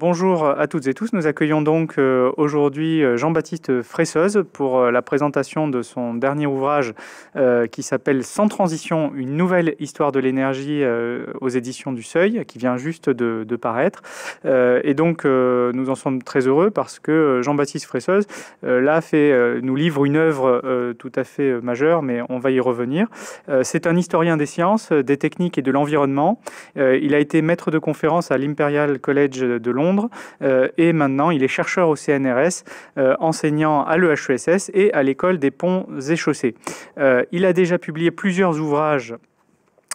Bonjour à toutes et tous. Nous accueillons donc euh, aujourd'hui euh, Jean-Baptiste Fraisseuse pour euh, la présentation de son dernier ouvrage qui s'appelle Sans transition, une nouvelle histoire de l'énergie aux éditions du Seuil, qui vient juste de, paraître. Et donc, nous en sommes très heureux parce que Jean-Baptiste Fraisseuse, là, fait, nous livre une œuvre tout à fait majeure, mais on va y revenir. C'est un historien des sciences, des techniques et de l'environnement. Il a été maître de conférence à l'Imperial College de Londres euh, et maintenant il est chercheur au CNRS, euh, enseignant à l'EHESS et à l'école des ponts et chaussées. Euh, il a déjà publié plusieurs ouvrages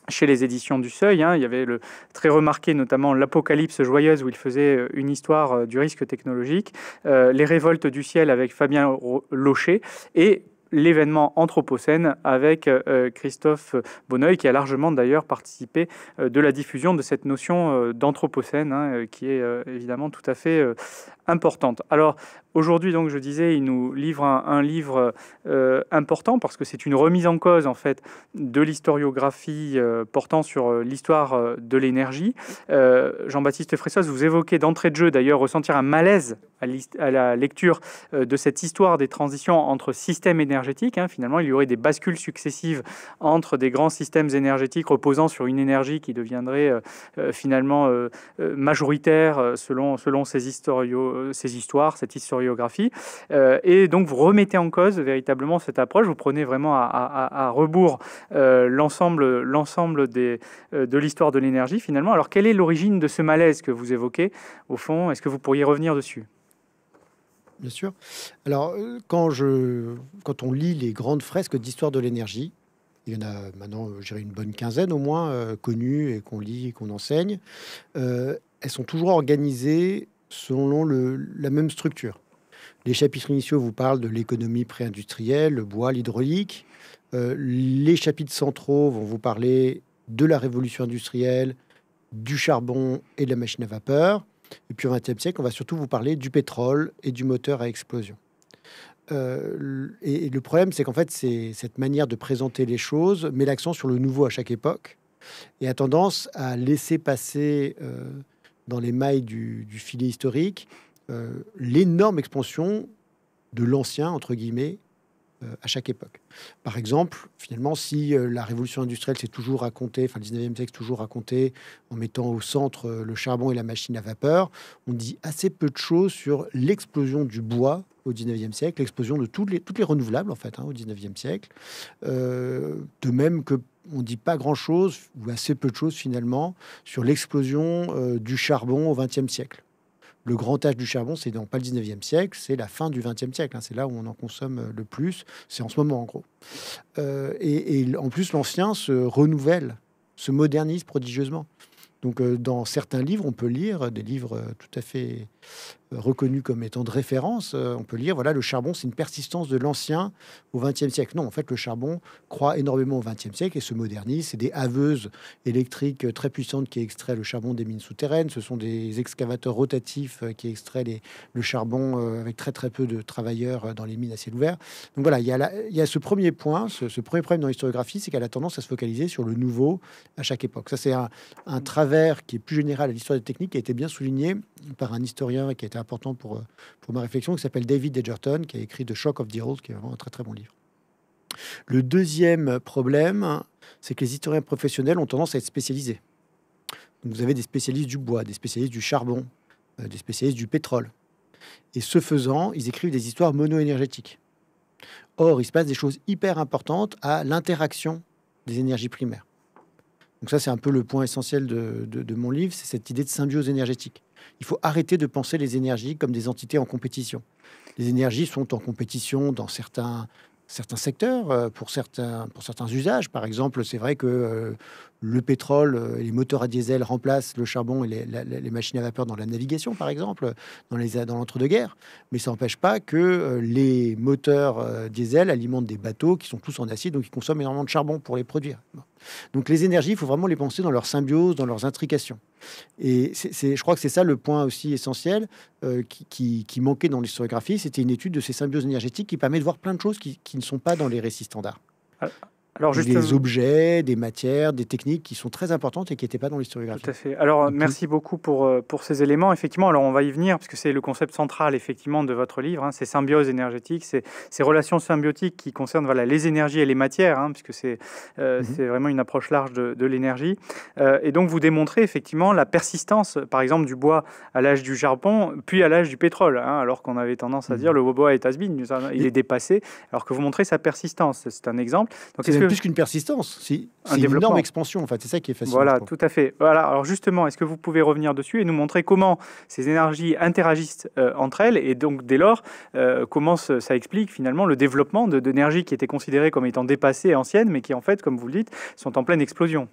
chez les éditions du Seuil. Hein. il y avait le très remarqué notamment l'Apocalypse joyeuse où il faisait une histoire du risque technologique, les révoltes du ciel avec Fabien Locher et l'événement Anthropocène avec euh, Christophe Bonneuil, qui a largement d'ailleurs participé euh, de la diffusion de cette notion euh, d'Anthropocène, hein, qui est évidemment tout à fait importante. Alors aujourd'hui, donc, je disais, il nous livre un, livre important parce que c'est une remise en cause en fait de l'historiographie portant sur l'histoire de l'énergie. Jean-Baptiste Fressoz, vous évoquez d'entrée de jeu d'ailleurs ressentir un malaise à, à la lecture de cette histoire des transitions entre système énergétique Hein. Finalement, il y aurait des bascules successives entre des grands systèmes énergétiques reposant sur une énergie qui deviendrait euh, euh, finalement euh, majoritaire selon, selon ces, ces histoires, cette historiographie. et donc, vous remettez en cause véritablement cette approche. Vous prenez vraiment à, à rebours l'ensemble, l'ensemble de l'histoire de l'énergie, finalement. Alors, quelle est l'origine de ce malaise que vous évoquez, au fond Est-ce que vous pourriez revenir dessus bien sûr. Alors, euh, quand, on lit les grandes fresques d'histoire de l'énergie, il y en a maintenant, euh, j'ai une bonne quinzaine au moins, euh, connues et qu'on lit et qu'on enseigne. elles sont toujours organisées selon la même structure. Les chapitres initiaux vous parlent de l'économie pré-industrielle, le bois, l'hydraulique. les chapitres centraux vont vous parler de la révolution industrielle, du charbon et de la machine à vapeur. Et puis au XXe siècle, on va surtout vous parler du pétrole et du moteur à explosion. Euh, et, le problème, c'est qu'en fait, c'est cette manière de présenter les choses met l'accent sur le nouveau à chaque époque et a tendance à laisser passer euh, dans les mailles du, filet historique euh, l'énorme expansion de l'ancien, entre guillemets, euh, à chaque époque. Par exemple, finalement, si euh, la révolution industrielle s'est toujours racontée, enfin le 19e siècle toujours raconté en mettant au centre euh, le charbon et la machine à vapeur, on dit assez peu de choses sur l'explosion du bois au 19e siècle, l'explosion de toutes les, toutes les renouvelables en fait hein, au 19e siècle. de même que on ne dit pas grand-chose, ou assez peu de choses finalement, sur l'explosion du charbon au 20 20e siècle le grand âge du charbon, c'est dans pas le 19e siècle, c'est la fin du 20e siècle. Hein. c'est là où on en consomme euh, le plus. C'est en ce moment, en gros. Euh, et, en plus, l'ancien se renouvelle, se modernise prodigieusement. Donc, euh, dans certains livres, on peut lire des livres tout à fait euh, reconnu comme étant de référence, euh, on peut lire voilà, le charbon, c'est une persistance de l'ancien au XXe siècle. Non, en fait, le charbon croît énormément au XXe siècle et se modernise. C'est des haveuses électriques très puissantes qui extraient le charbon des mines souterraines. Ce sont des excavateurs rotatifs euh, qui extraient le charbon avec très très peu de travailleurs dans les mines à ciel ouvert. Donc voilà, il y a, il y ce premier point, ce, premier problème dans l'historiographie, c'est qu'elle a tendance à se focaliser sur le nouveau à chaque époque. Ça, c'est un, un travers qui est plus général à l'histoire des techniques qui a été bien souligné par un historien et qui a été important pour, euh, pour ma réflexion, qui s'appelle David Edgerton, qui a écrit The Shock of the Old, qui est vraiment un très très bon livre. Le deuxième problème, c'est que les historiens professionnels ont tendance à être spécialisés. vous avez des spécialistes du bois, des spécialistes du charbon, euh, des spécialistes du pétrole. Et ce faisant, ils écrivent des histoires mono-énergétiques. Or, il se passe des choses hyper importantes à l'interaction des énergies primaires. Donc ça, c'est un peu le point essentiel de, de mon livre, c'est cette idée de symbiose énergétique. Il faut arrêter de penser les énergies comme des entités en compétition. Les énergies sont en compétition dans certains certains secteurs, euh, pour certains, pour certains usages. Par exemple, c'est vrai que euh, le pétrole, euh, les moteurs à diesel remplacent le charbon et les, machines à vapeur dans la navigation, par exemple, dans, les, dans l'entre-deux-guerres. Mais ça n'empêche pas que euh, les moteurs euh, diesel alimentent des bateaux qui sont tous en acier, donc ils consomment énormément de charbon pour les produire. Donc les énergies, il faut vraiment les penser dans leur symbiose, dans leurs intrications. Et c'est, je crois que c'est ça le point aussi essentiel qui, manquait dans l'historiographie. C'était une étude de ces symbioses énergétiques qui permet de voir plein de choses qui, qui ne sont pas dans les récits standards. Ah, alors des objets, des matières, des techniques qui sont très importantes et qui n'étaient pas dans l'historiographie. Tout à fait. Alors merci beaucoup pour, euh, pour ces éléments. Effectivement, alors on va y venir puisque c'est le concept central effectivement de votre livre. Hein, ces symbioses énergétiques, ces, relations symbiotiques qui concernent voilà les énergies et les matières, hein, puisque c'est euh, mhm. vraiment une approche large de, de l'énergie. Euh, et donc vous démontrez effectivement la persistance, par exemple, du bois à l'âge du charbon, puis à l'âge du pétrole, hein, alors qu'on avait tendance à mhm. dire le bois est has il est dépassé, alors que vous montrez sa persistance. C'est un exemple. Donc, plus qu'une persistance, si. c'est une énorme expansion en fait, c'est ça qui est fascinant. Voilà, tout à fait. Voilà, alors justement, est-ce que vous pouvez revenir dessus et nous montrer comment ces énergies interagissent euh, entre elles et donc dès lors euh, comment ça explique finalement le développement d'énergies qui étaient considérées comme étant dépassées et anciennes mais qui en fait, comme vous le dites, sont en pleine explosion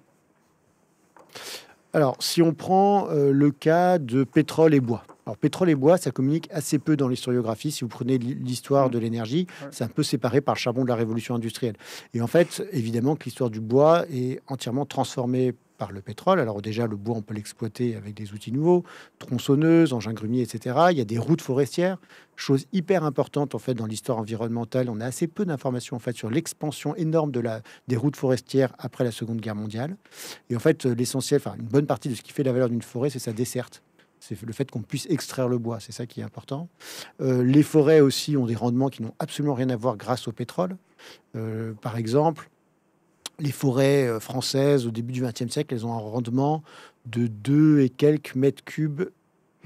alors, si on prend euh, le cas de pétrole et bois. Alors, pétrole et bois, ça communique assez peu dans l'historiographie. Si vous prenez l'histoire de mm. l'énergie, c'est un peu séparé par le charbon de la révolution industrielle. Et en fait, évidemment que l'histoire du bois est entièrement transformée par le pétrole. Alors déjà, le bois, on peut l'exploiter avec des outils nouveaux, tronçonneuses, engins grumiers, etc. Il y a des routes forestières, chose hyper importante en fait dans l'histoire environnementale. On a assez peu d'informations en fait sur l'expansion énorme de la, des routes forestières après la Seconde Guerre mondiale. Et en fait, l'essentiel, enfin une bonne partie de ce qui fait la valeur d'une forêt, c'est sa desserte c'est le fait qu'on puisse extraire le bois, c'est ça qui est important. Euh, les forêts aussi ont des rendements qui n'ont absolument rien à voir grâce au pétrole. Euh, par exemple, les forêts euh, françaises au début du XXe siècle, elles ont un rendement de 2 et quelques mètres cubes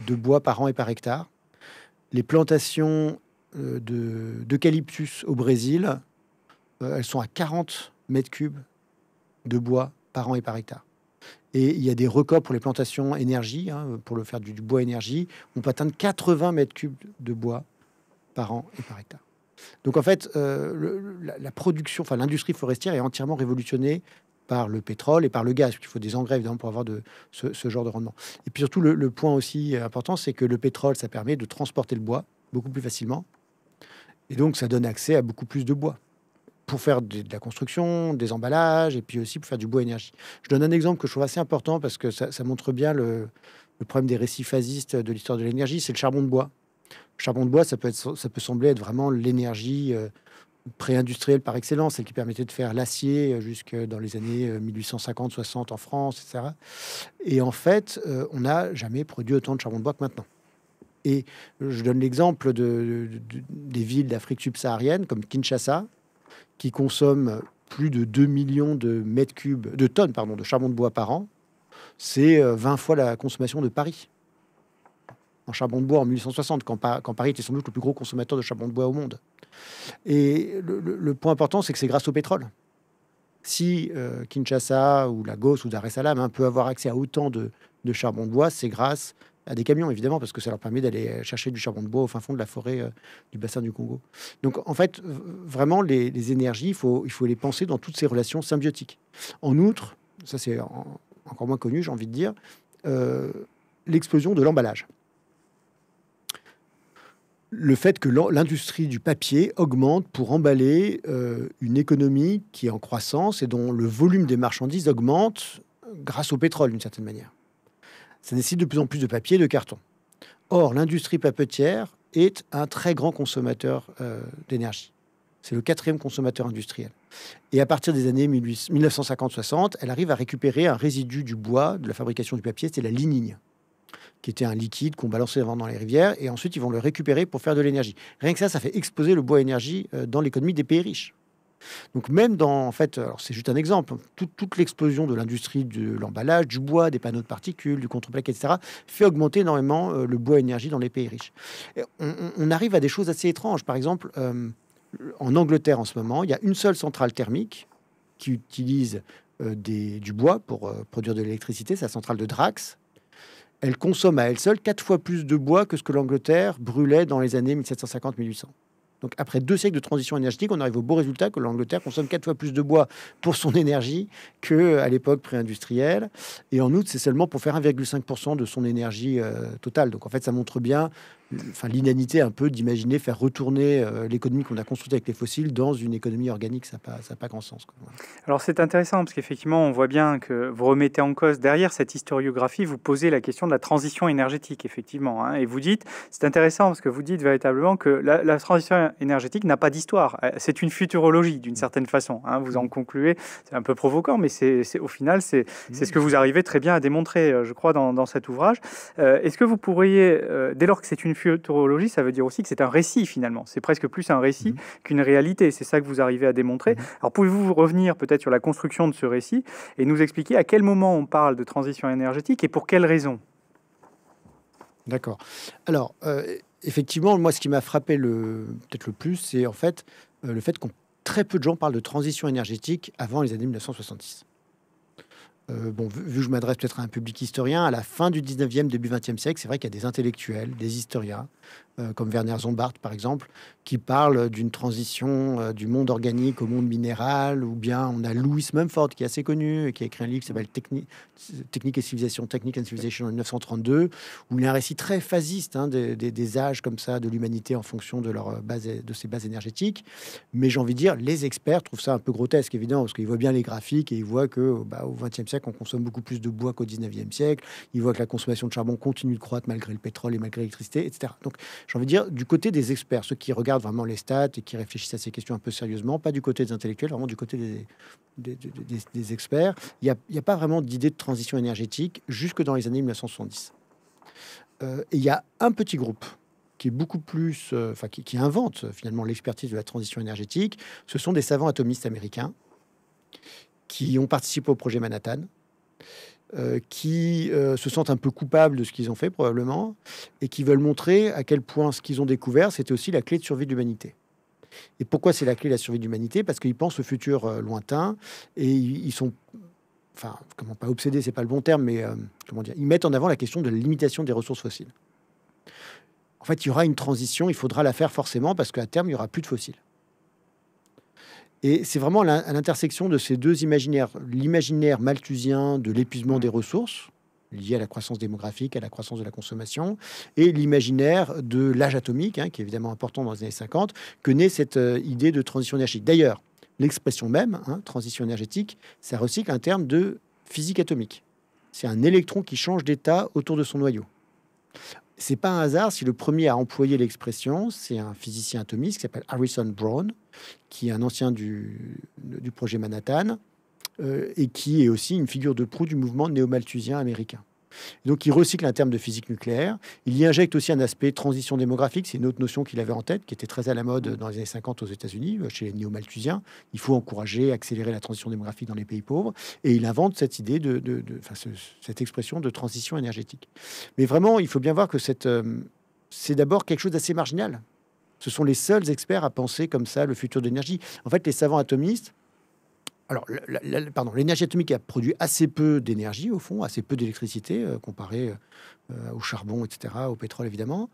de bois par an et par hectare. Les plantations euh, d'eucalyptus au Brésil, euh, elles sont à 40 mètres cubes de bois par an et par hectare. Et il y a des records pour les plantations énergie, hein, pour le faire du bois énergie. On peut atteindre 80 mètres cubes de bois par an et par hectare. Donc en fait, euh, la, production, enfin l'industrie forestière est entièrement révolutionnée par le pétrole et par le gaz, qu'il faut des engrais évidemment pour avoir de, ce, genre de rendement. Et puis surtout, le, point aussi euh, important, c'est que le pétrole, ça permet de transporter le bois beaucoup plus facilement. Et donc ça donne accès à beaucoup plus de bois pour faire de, la construction, des emballages, et puis aussi pour faire du bois énergie. Je donne un exemple que je trouve assez important parce que ça, montre bien le, problème des récifasistes de l'histoire de l'énergie, c'est le charbon de bois charbon de bois, ça peut, être, ça peut sembler être vraiment l'énergie euh, pré-industrielle par excellence, celle qui permettait de faire l'acier euh, jusque dans les années 1850-60 euh, en France, etc. Et en fait, on n'a jamais produit autant de charbon de bois que maintenant. Et je donne l'exemple des villes d'Afrique subsaharienne comme Kinshasa, qui consomment plus de 2 millions de mètres cubes, de tonnes pardon, de charbon de bois par an. C'est 20 fois la consommation de Paris en charbon de bois en 1860, quand, Paris était sans doute le plus gros consommateur de charbon de bois au monde. Et le, point important, c'est que c'est grâce au pétrole. Si euh, Kinshasa ou Lagos ou Dar es Salaam hein, peut avoir accès à autant de, charbon de bois, c'est grâce à des camions, évidemment, parce que ça leur permet d'aller euh, chercher du charbon de bois au fin fond de la forêt euh, du bassin du Congo. Donc, en fait, vraiment, les, énergies, il faut, il faut les penser dans toutes ces relations symbiotiques. En outre, ça c'est encore moins connu, j'ai envie de dire, l'explosion de l'emballage le fait que l'industrie du papier augmente pour emballer euh, une économie qui est en croissance et dont le volume des marchandises augmente euh, grâce au pétrole d'une certaine manière. Ça nécessite de plus en plus de papier et de carton. Or, l'industrie papetière est un très grand consommateur euh, d'énergie. C'est le quatrième consommateur industriel. Et à partir des années 1950-60, elle arrive à récupérer un résidu du bois de la fabrication du papier, c'est la lignine qui était un liquide qu'on balançait avant dans les rivières, et ensuite ils vont le récupérer pour faire de l'énergie. Rien que ça, ça fait exploser le bois énergie euh, dans l'économie des pays riches. Donc même dans, en fait, alors c'est juste un exemple, toute, l'explosion de l'industrie de l'emballage, du bois, des panneaux de particules, du contreplaqué, etc., fait augmenter énormément euh, le bois énergie dans les pays riches. on, arrive à des choses assez étranges. Par exemple, euh, en Angleterre en ce moment, il y a une seule centrale thermique qui utilise du bois pour produire de l'électricité, c'est la centrale de Drax, elle consomme à elle seule quatre fois plus de bois que ce que l'Angleterre brûlait dans les années 1750-1800. Donc après deux siècles de transition énergétique, on arrive au beau résultat que l'Angleterre consomme quatre fois plus de bois pour son énergie qu'à l'époque pré-industrielle. Et en août, c'est seulement pour faire 1,5% de son énergie euh, totale. Donc en fait, ça montre bien enfin, l'inanité un peu d'imaginer faire retourner euh, l'économie qu'on a construite avec les fossiles dans une économie organique. Ça n'a pas, grand sens. Alors c'est intéressant parce qu'effectivement, on voit bien que vous remettez en cause derrière cette historiographie, vous posez la question de la transition énergétique, effectivement. Hein. et vous dites, c'est intéressant parce que vous dites véritablement que la, transition énergétique n'a pas d'histoire. Euh, c'est une futurologie d'une certaine façon. Hein. vous en concluez, c'est un peu provocant, mais c'est au final, c'est ce que vous arrivez très bien à démontrer, euh, je crois, dans, cet ouvrage. Est-ce que vous pourriez, dès lors que c'est une futurologie, ça veut dire aussi que c'est un récit finalement. C'est presque plus un récit mhm. qu'une réalité. C'est ça que vous arrivez à démontrer. Mhm. Alors pouvez-vous revenir peut-être sur la construction de ce récit et nous expliquer à quel moment on parle de transition énergétique et pour quelles raisons D'accord. Alors, euh, effectivement, moi, ce qui m'a frappé le, peut-être le plus, c'est en fait euh, le fait qu'on très peu de gens parlent de transition énergétique avant les années 1970. Euh, bon, vu, que je m'adresse peut-être à un public historien, à la fin du 19e, début 20e siècle, c'est vrai qu'il y a des intellectuels, des historiens, euh, comme Werner Zombart par exemple, qui parle d'une transition euh, du monde organique au monde minéral, ou bien on a Louis Mumford qui est assez connu, et qui a écrit un livre qui s'appelle Technique, et civilisation, Technique and civilisation en 1932, où il y a un récit très phasiste hein, des, des, âges comme ça de l'humanité en fonction de leur base, de ses bases énergétiques. Mais j'ai envie de dire, les experts trouvent ça un peu grotesque évidemment, parce qu'ils voient bien les graphiques et ils voient que XXe euh, bah, siècle on consomme beaucoup plus de bois qu'au XIXe siècle, ils voient que la consommation de charbon continue de croître malgré le pétrole et malgré l'électricité, etc. Donc j'ai envie de dire, du côté des experts, ceux qui regardent vraiment les stats et qui réfléchissent à ces questions un peu sérieusement, pas du côté des intellectuels, vraiment du côté des, des, experts, il n'y a, pas vraiment d'idée de transition énergétique jusque dans les années 1970. Euh, il y a un petit groupe qui est beaucoup plus, euh, enfin, qui, invente euh, finalement l'expertise de la transition énergétique, ce sont des savants atomistes américains qui ont participé au projet Manhattan euh, qui euh, se sentent un peu coupables de ce qu'ils ont fait probablement, et qui veulent montrer à quel point ce qu'ils ont découvert, c'était aussi la clé de survie de l'humanité. Et pourquoi c'est la clé de la survie de l'humanité Parce qu'ils pensent au futur euh, lointain, et ils sont, enfin, comment pas obsédés, c'est pas le bon terme, mais comment dire, ils mettent en avant la question de la limitation des ressources fossiles. En fait, il y aura une transition, il faudra la faire forcément, parce qu'à terme, il n'y aura plus de fossiles. Et c'est vraiment à l'intersection de ces deux imaginaires, l'imaginaire malthusien de l'épuisement des ressources, lié à la croissance démographique, à la croissance de la consommation, et l'imaginaire de l'âge atomique, hein, qui est évidemment important dans les années 50, que naît cette euh, idée de transition énergétique. D'ailleurs, l'expression même, hein, transition énergétique, ça recycle un terme de physique atomique. C'est un électron qui change d'état autour de son noyau c'est pas un hasard si le premier à employer l'expression, c'est un physicien atomiste qui s'appelle Harrison Brown, qui est un ancien du, projet Manhattan euh, et qui est aussi une figure de proue du mouvement néo-malthusien américain donc, il recycle un terme de physique nucléaire. Il y injecte aussi un aspect transition démographique. C'est une autre notion qu'il avait en tête, qui était très à la mode dans les années 50 aux États-Unis, euh, chez les néo-malthusiens. Il faut encourager, accélérer la transition démographique dans les pays pauvres. Et il invente cette idée de, cette expression de transition énergétique. Mais vraiment, il faut bien voir que euh, c'est d'abord quelque chose d'assez marginal. Ce sont les seuls experts à penser comme ça le futur de l'énergie. En fait, les savants atomistes, alors, pardon, l'énergie atomique a produit assez peu d'énergie, au fond, assez peu d'électricité, comparée euh, comparé euh, au charbon, etc., au pétrole, évidemment.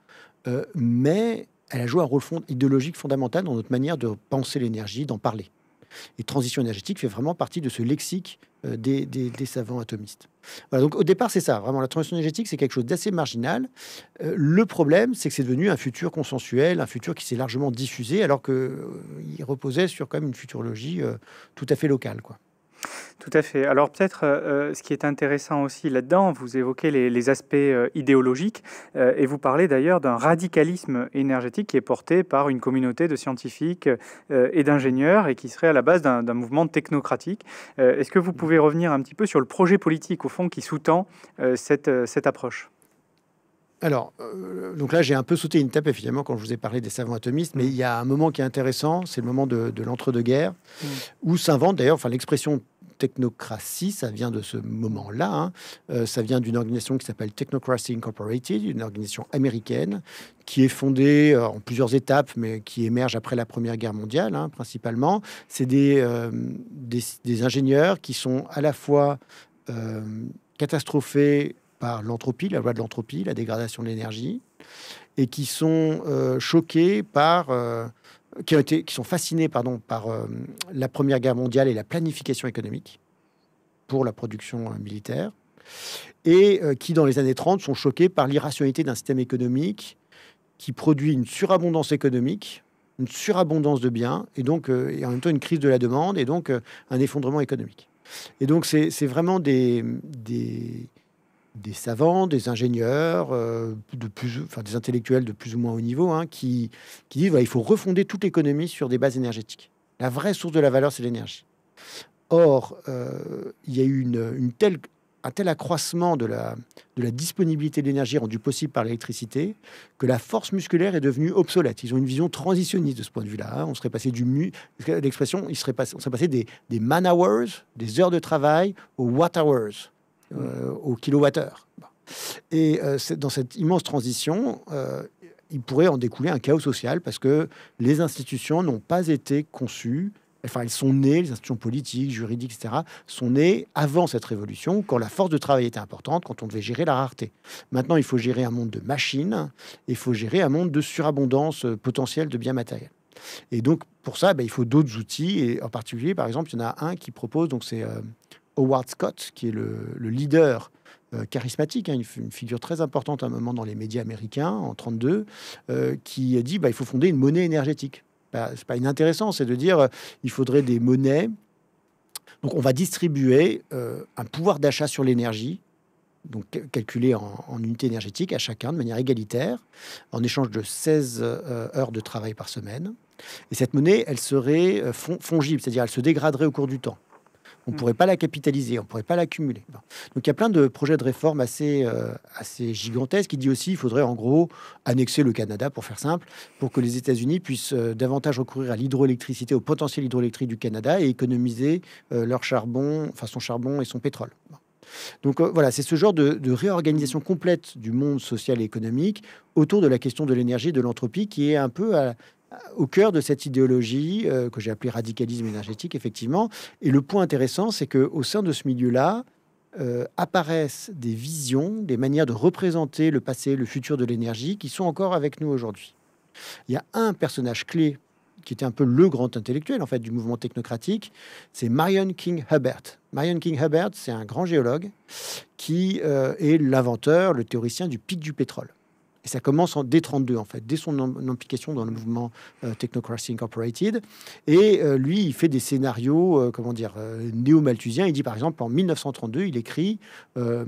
Euh, mais elle a joué un rôle idéologique fondamental dans notre manière de penser l'énergie, d'en parler. Et transition énergétique fait vraiment partie de ce lexique euh, des, savants atomistes. donc au départ, c'est ça. Vraiment, la transition énergétique, c'est quelque chose d'assez marginal. Euh, le problème, c'est que c'est devenu un futur consensuel, un futur qui s'est largement diffusé, alors qu'il euh, reposait sur quand une futurologie tout à fait locale. Quoi. Tout à fait. Alors peut-être euh, euh, ce qui est intéressant aussi là-dedans, vous évoquez les, aspects euh, idéologiques et vous parlez d'ailleurs d'un radicalisme énergétique qui est porté par une communauté de scientifiques et d'ingénieurs et qui serait à la base d'un mouvement technocratique. Est-ce que vous pouvez revenir un petit peu sur le projet politique au fond qui sous-tend cette approche alors, euh, donc là, j'ai un peu sauté une tape finalement, quand je vous ai parlé des savants atomistes, mais mm. il y a un moment qui est intéressant, c'est le moment de, l'entre-deux-guerres, mm. où s'invente d'ailleurs, enfin, l'expression technocratie, ça vient de ce moment-là, hein. euh, ça vient d'une organisation qui s'appelle Technocracy Incorporated, une organisation américaine qui est fondée euh, en plusieurs étapes, mais qui émerge après la Première Guerre mondiale, hein, principalement. C'est des, des, ingénieurs qui sont à la fois catastrophés par l'entropie, la loi de l'entropie, la dégradation de l'énergie, et qui sont euh, choqués par, euh, qui, ont été, qui sont fascinés pardon, par euh, la Première Guerre mondiale et la planification économique pour la production militaire, et qui dans les années 30 sont choqués par l'irrationalité d'un système économique qui produit une surabondance économique, une surabondance de biens, et donc et en même temps une crise de la demande, et donc un effondrement économique. Et donc c'est vraiment des, des des savants, des ingénieurs, euh, des intellectuels de plus ou moins haut niveau, hein, qui, disent voilà, il faut refonder toute l'économie sur des bases énergétiques. La vraie source de la valeur, c'est l'énergie. Or, euh, il y a eu un tel accroissement de la, disponibilité de l'énergie rendue possible par l'électricité que la force musculaire est devenue obsolète. Ils ont une vision transitionniste de ce point de vue-là. On serait passé du l'expression, on serait passé des, des man hours, des heures de travail, aux watt hours euh, au kilowattheure. Et euh, dans cette immense transition, euh, il pourrait en découler un chaos social parce que les institutions n'ont pas été conçues, enfin elles sont nées, les institutions politiques, juridiques, etc., sont nées avant cette révolution, quand la force de travail était importante, quand on devait gérer la rareté. Maintenant, il faut gérer un monde de machines, il faut gérer un monde de surabondance potentielle de biens matériels. Et donc, pour ça, ben, il faut d'autres outils, et en particulier, par exemple, il y en a un qui propose, donc c'est... Howard Scott, qui est le, leader euh, charismatique, hein, une, figure très importante à un moment dans les médias américains en 32, euh, qui dit bah, il faut fonder une monnaie énergétique. Ce bah, c'est pas inintéressant, c'est de dire euh, il faudrait des monnaies. Donc on va distribuer euh, un pouvoir d'achat sur l'énergie, donc calculé en, en, unité énergétique à chacun de manière égalitaire, en échange de 16 heures de travail par semaine. Et cette monnaie, elle serait fongible, c'est-à-dire elle se dégraderait au cours du temps. On ne mm. pourrait pas la capitaliser, on ne pourrait pas l'accumuler. Donc il y a plein de projets de réforme assez, euh, gigantesques. qui dit aussi qu'il faudrait en gros annexer le Canada, pour faire simple, pour que les États-Unis puissent euh, davantage recourir à l'hydroélectricité, au potentiel hydroélectrique du Canada et économiser euh, leur charbon, enfin son charbon et son pétrole. Donc voilà, c'est ce genre de, réorganisation complète du monde social et économique autour de la question de l'énergie et de l'entropie qui est un peu au cœur de cette idéologie euh, que j'ai appelée radicalisme énergétique, effectivement. Et le point intéressant, c'est qu'au sein de ce milieu-là, euh, apparaissent des visions, des manières de représenter le passé, le futur de l'énergie qui sont encore avec nous aujourd'hui. Il y a un personnage clé qui était un peu le grand intellectuel en fait du mouvement technocratique, c'est Marion King Hubbert. Marion King Hubbert, c'est un grand géologue qui euh, est l'inventeur, le théoricien du pic du pétrole. Et ça commence en, dès 32, en fait, dès son implication dans le mouvement euh, Technocracy Incorporated. Et euh, lui, il fait des scénarios, euh, comment dire, néo-malthusiens. Il dit, par exemple, en 1932, il écrit le,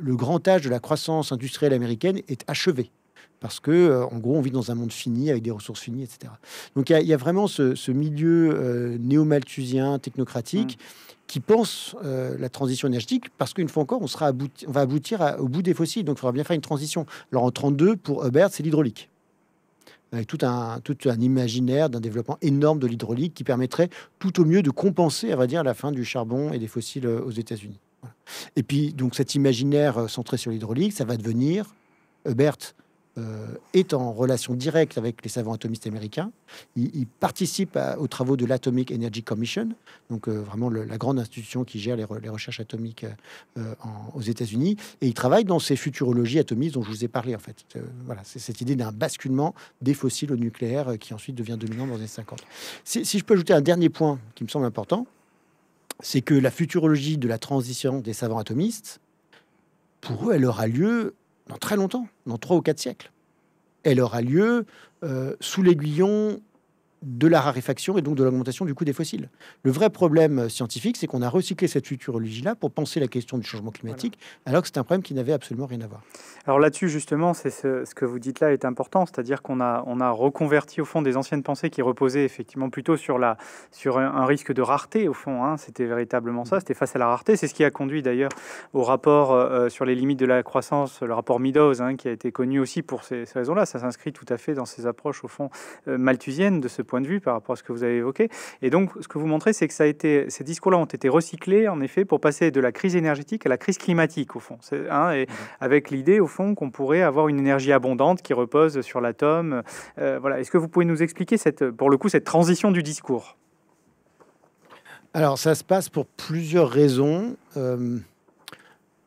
le grand âge de la croissance industrielle américaine est achevé parce que, en gros, on vit dans un monde fini avec des ressources finies, etc. Donc, il y, a vraiment ce, milieu néo-malthusien, technocratique, mmh qui pensent euh, la transition énergétique, parce qu'une fois encore, on, sera on va aboutir au bout des fossiles. Donc, il faudra bien faire une transition. Alors, en 32, pour Hubert, c'est l'hydraulique. Avec tout un, tout un imaginaire d'un développement énorme de l'hydraulique qui permettrait tout au mieux de compenser, à vrai dire, la fin du charbon et des fossiles euh, aux États-Unis. Et puis, donc, cet imaginaire euh, centré sur l'hydraulique, ça va devenir Hubert... Euh, est en relation directe avec les savants atomistes américains. Il, participe aux travaux de l'Atomic Energy Commission, donc euh, vraiment la grande institution qui gère les, recherches atomiques euh, aux États-Unis. Et il travaille dans ces futurologies atomistes dont je vous ai parlé, en fait. voilà, c'est cette idée d'un basculement des fossiles au nucléaire qui ensuite devient dominant dans les 50. si je peux ajouter un dernier point qui me semble important, c'est que la futurologie de la transition des savants atomistes, pour eux, elle aura lieu dans très longtemps, dans trois ou quatre siècles. Elle aura lieu euh, sous l'aiguillon de la raréfaction et donc de l'augmentation du coût des fossiles. Le vrai problème euh, scientifique, c'est qu'on a recyclé cette futurologie-là pour penser la question du changement climatique, alors que c'est un problème qui n'avait absolument rien à voir. Alors là-dessus, justement, c'est ce, que vous dites là est important, c'est-à-dire qu'on a, on a reconverti au fond des anciennes pensées qui reposaient effectivement plutôt sur, la, sur un, risque de rareté, au fond. Hein. C'était véritablement ça, mm. c'était face à la rareté. C'est ce qui a conduit d'ailleurs au rapport euh, euh, sur les limites de la croissance, le rapport Meadows, hein, qui a été connu aussi pour ces, raisons-là. Ça s'inscrit tout à fait dans ces approches, au fond, malthusiennes de ce point de vue par rapport à ce que vous avez évoqué. Et donc, ce que vous montrez, c'est que ça a été, ces discours-là ont été recyclés, en effet, pour passer de la crise énergétique à la crise climatique, au fond. Hein, et mhm. avec l'idée, au fond, qu'on pourrait avoir une énergie abondante qui repose sur l'atome. Euh, voilà. Est-ce que vous pouvez nous expliquer, cette, pour le coup, cette transition du discours Alors, ça se passe pour plusieurs raisons. Euh,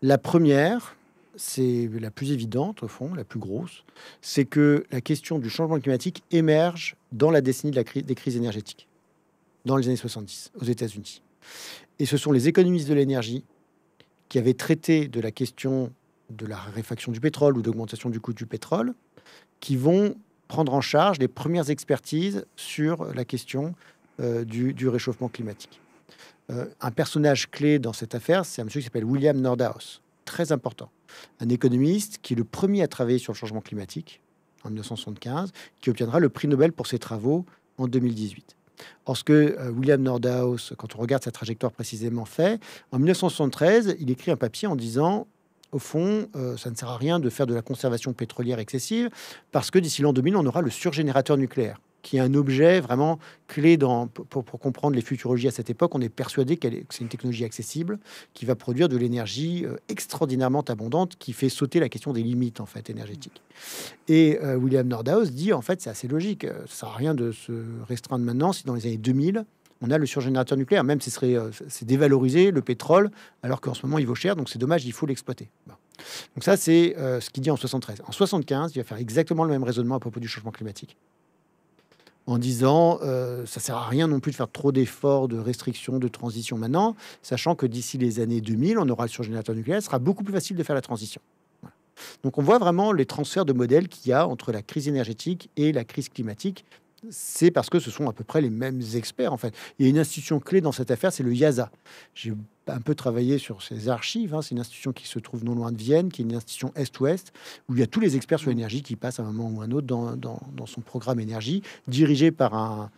la première, c'est la plus évidente, au fond, la plus grosse, c'est que la question du changement climatique émerge dans la décennie des crises énergétiques, dans les années 70, aux États-Unis. Et ce sont les économistes de l'énergie qui avaient traité de la question de la réfaction du pétrole ou d'augmentation du coût du pétrole qui vont prendre en charge les premières expertises sur la question euh, du, réchauffement climatique. Euh, un personnage clé dans cette affaire, c'est un monsieur qui s'appelle William Nordhaus, très important un économiste qui est le premier à travailler sur le changement climatique en 1975, qui obtiendra le prix Nobel pour ses travaux en 2018. Or, ce que euh, William Nordhaus, quand on regarde sa trajectoire précisément, fait, en 1973, il écrit un papier en disant au fond, euh, ça ne sert à rien de faire de la conservation pétrolière excessive, parce que d'ici l'an 2000, on aura le surgénérateur nucléaire qui est un objet vraiment clé dans, pour, comprendre les futurologies à cette époque. On est persuadé que c'est une technologie accessible qui va produire de l'énergie euh, extraordinairement abondante qui fait sauter la question des limites en fait énergétiques. Et euh, William Nordhaus dit en fait c'est assez logique, euh, ça sert à rien de se restreindre maintenant si dans les années 2000 on a le surgénérateur nucléaire, même si c'est dévaloriser le pétrole alors qu'en ce moment il vaut cher, donc c'est dommage, il faut l'exploiter. Donc ça c'est ce qu'il dit en 73. En 75, il va faire exactement le même raisonnement à propos du changement climatique en disant euh, ça sert à rien non plus de faire trop d'efforts de restrictions, de transition maintenant, sachant que d'ici les années 2000, on aura le surgénérateur nucléaire, ce sera beaucoup plus facile de faire la transition. Donc on voit vraiment les transferts de modèles qu'il y a entre la crise énergétique et la crise climatique. C'est parce que ce sont à peu près les mêmes experts en fait. Il y a une institution clé dans cette affaire, c'est le IASA. J'ai un peu travaillé sur ses archives. Hein. C'est une institution qui se trouve non loin de Vienne, qui est une institution Est-Ouest, où il y a tous les experts sur mmh. l'énergie qui passent à un moment ou un autre dans, son programme énergie, dirigé par un,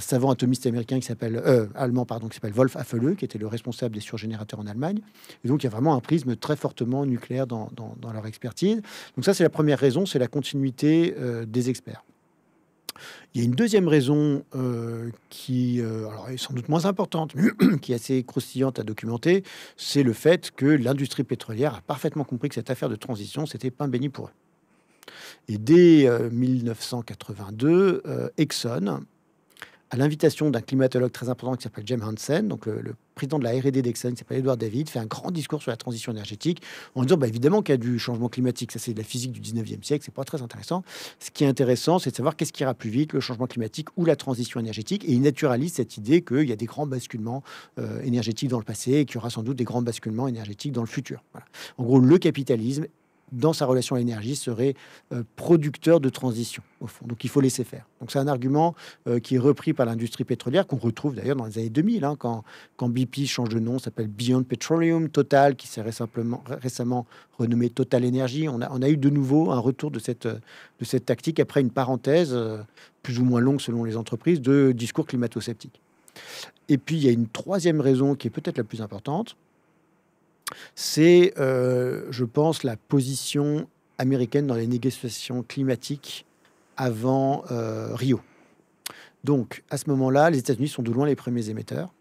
savant atomiste américain qui s'appelle euh, allemand pardon qui s'appelle Wolf Affele qui était le responsable des surgénérateurs en Allemagne et donc il y a vraiment un prisme très fortement nucléaire dans, leur expertise donc ça c'est la première raison c'est la continuité euh, des experts il y a une deuxième raison euh, qui euh, est sans doute moins importante, mais qui est assez croustillante à documenter, c'est le fait que l'industrie pétrolière a parfaitement compris que cette affaire de transition, c'était un béni pour eux. Et dès 1982, euh, Exxon à l'invitation d'un climatologue très important qui s'appelle James Hansen, donc le, président de la R&D d'Exxon, qui s'appelle Edward David, fait un grand discours sur la transition énergétique en disant bah, évidemment qu'il y a du changement climatique, ça c'est de la physique du 19e siècle, c'est pas très intéressant. Ce qui est intéressant, c'est de savoir qu'est-ce qui ira plus vite, le changement climatique ou la transition énergétique, et il naturalise cette idée qu'il y a des grands basculements euh, énergétiques dans le passé et qu'il y aura sans doute des grands basculements énergétiques dans le futur. Voilà. En gros, le capitalisme dans sa relation à l'énergie, serait euh, producteur de transition, au fond. Donc il faut laisser faire. Donc c'est un argument euh, qui est repris par l'industrie pétrolière, qu'on retrouve d'ailleurs dans les années 2000, hein, quand, BP change de nom, s'appelle Beyond Petroleum, Total, qui s'est récemment, récemment renommé Total Energy. On a, on a eu de nouveau un retour de cette, de cette tactique après une parenthèse, euh, plus ou moins longue selon les entreprises, de discours climato-sceptiques. Et puis il y a une troisième raison qui est peut-être la plus importante, c'est, euh, je pense, la position américaine dans les négociations climatiques avant euh, Rio. Donc, à ce moment-là, les États-Unis sont de loin les premiers émetteurs.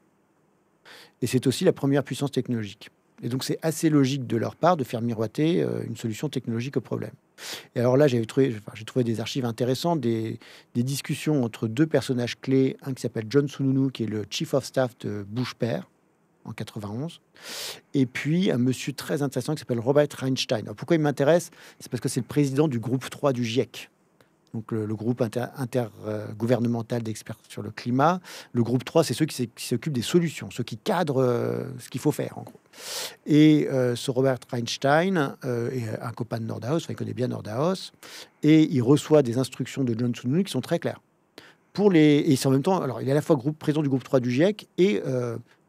Et c'est aussi la première puissance technologique. Et donc, c'est assez logique de leur part de faire miroiter euh, une solution technologique au problème. Et alors là, j'ai trouvé, des archives intéressantes, des, discussions entre deux personnages clés, un qui s'appelle John Sununu, qui est le chief of staff de Bush père, en 91. Et puis un monsieur très intéressant qui s'appelle Robert Reinstein. Alors, pourquoi il m'intéresse C'est parce que c'est le président du groupe 3 du GIEC. Donc le, groupe intergouvernemental inter, d'experts sur le climat. Le groupe 3, c'est ceux qui s'occupent des solutions, ceux qui cadrent euh, ce qu'il faut faire, en gros. Et euh, ce Robert Reinstein euh, est un copain de Nordhaus, enfin, il connaît bien Nordhaus, et il reçoit des instructions de John Sununu qui sont très claires. Pour les, et c'est en même temps, alors il est à la fois groupe, président du groupe 3 du GIEC et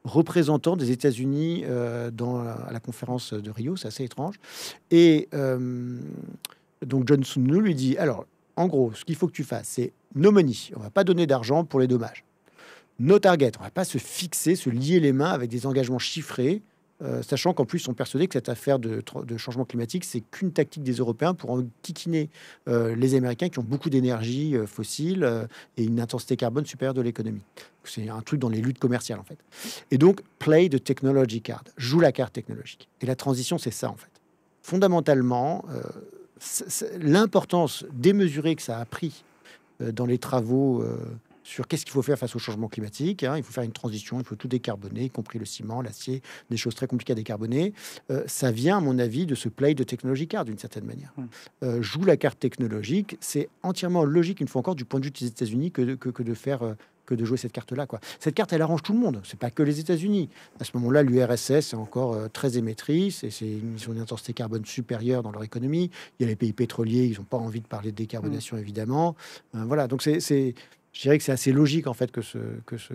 représentant des États-Unis euh, dans la, à la conférence de Rio, c'est assez étrange. Et euh, donc Johnson nous lui dit alors, en gros, ce qu'il faut que tu fasses, c'est no money, on va pas donner d'argent pour les dommages. Nos targets, on va pas se fixer, se lier les mains avec des engagements chiffrés euh, sachant qu'en plus, on persuadés que cette affaire de, changement climatique, c'est qu'une tactique des Européens pour enquiquiner euh, les Américains qui ont beaucoup d'énergie euh, fossile et une intensité carbone supérieure de l'économie. C'est un truc dans les luttes commerciales, en fait. Et donc, play the technology card, joue la carte technologique. Et la transition, c'est ça, en fait. Fondamentalement, l'importance démesurée que ça a pris dans les travaux sur qu'est-ce qu'il faut faire face au changement climatique. Hein. Il faut faire une transition, il faut tout décarboner, y compris le ciment, l'acier, des choses très compliquées à décarboner. Euh, ça vient, à mon avis, de ce play de technologie-card, d'une certaine manière. Euh, joue la carte technologique, c'est entièrement logique, une fois encore, du point de vue des États-Unis que, de, faire... Euh, que de jouer cette carte-là. Quoi. Cette carte, elle arrange tout le monde. C'est pas que les États-Unis. À ce moment-là, l'URSS est encore très émettrice et c'est une, ils ont intensité carbone supérieure dans leur économie. Il y a les pays pétroliers, ils n'ont pas envie de parler de décarbonation, mm. évidemment. voilà, donc c'est, je dirais que c'est assez logique en fait que ce, que ce,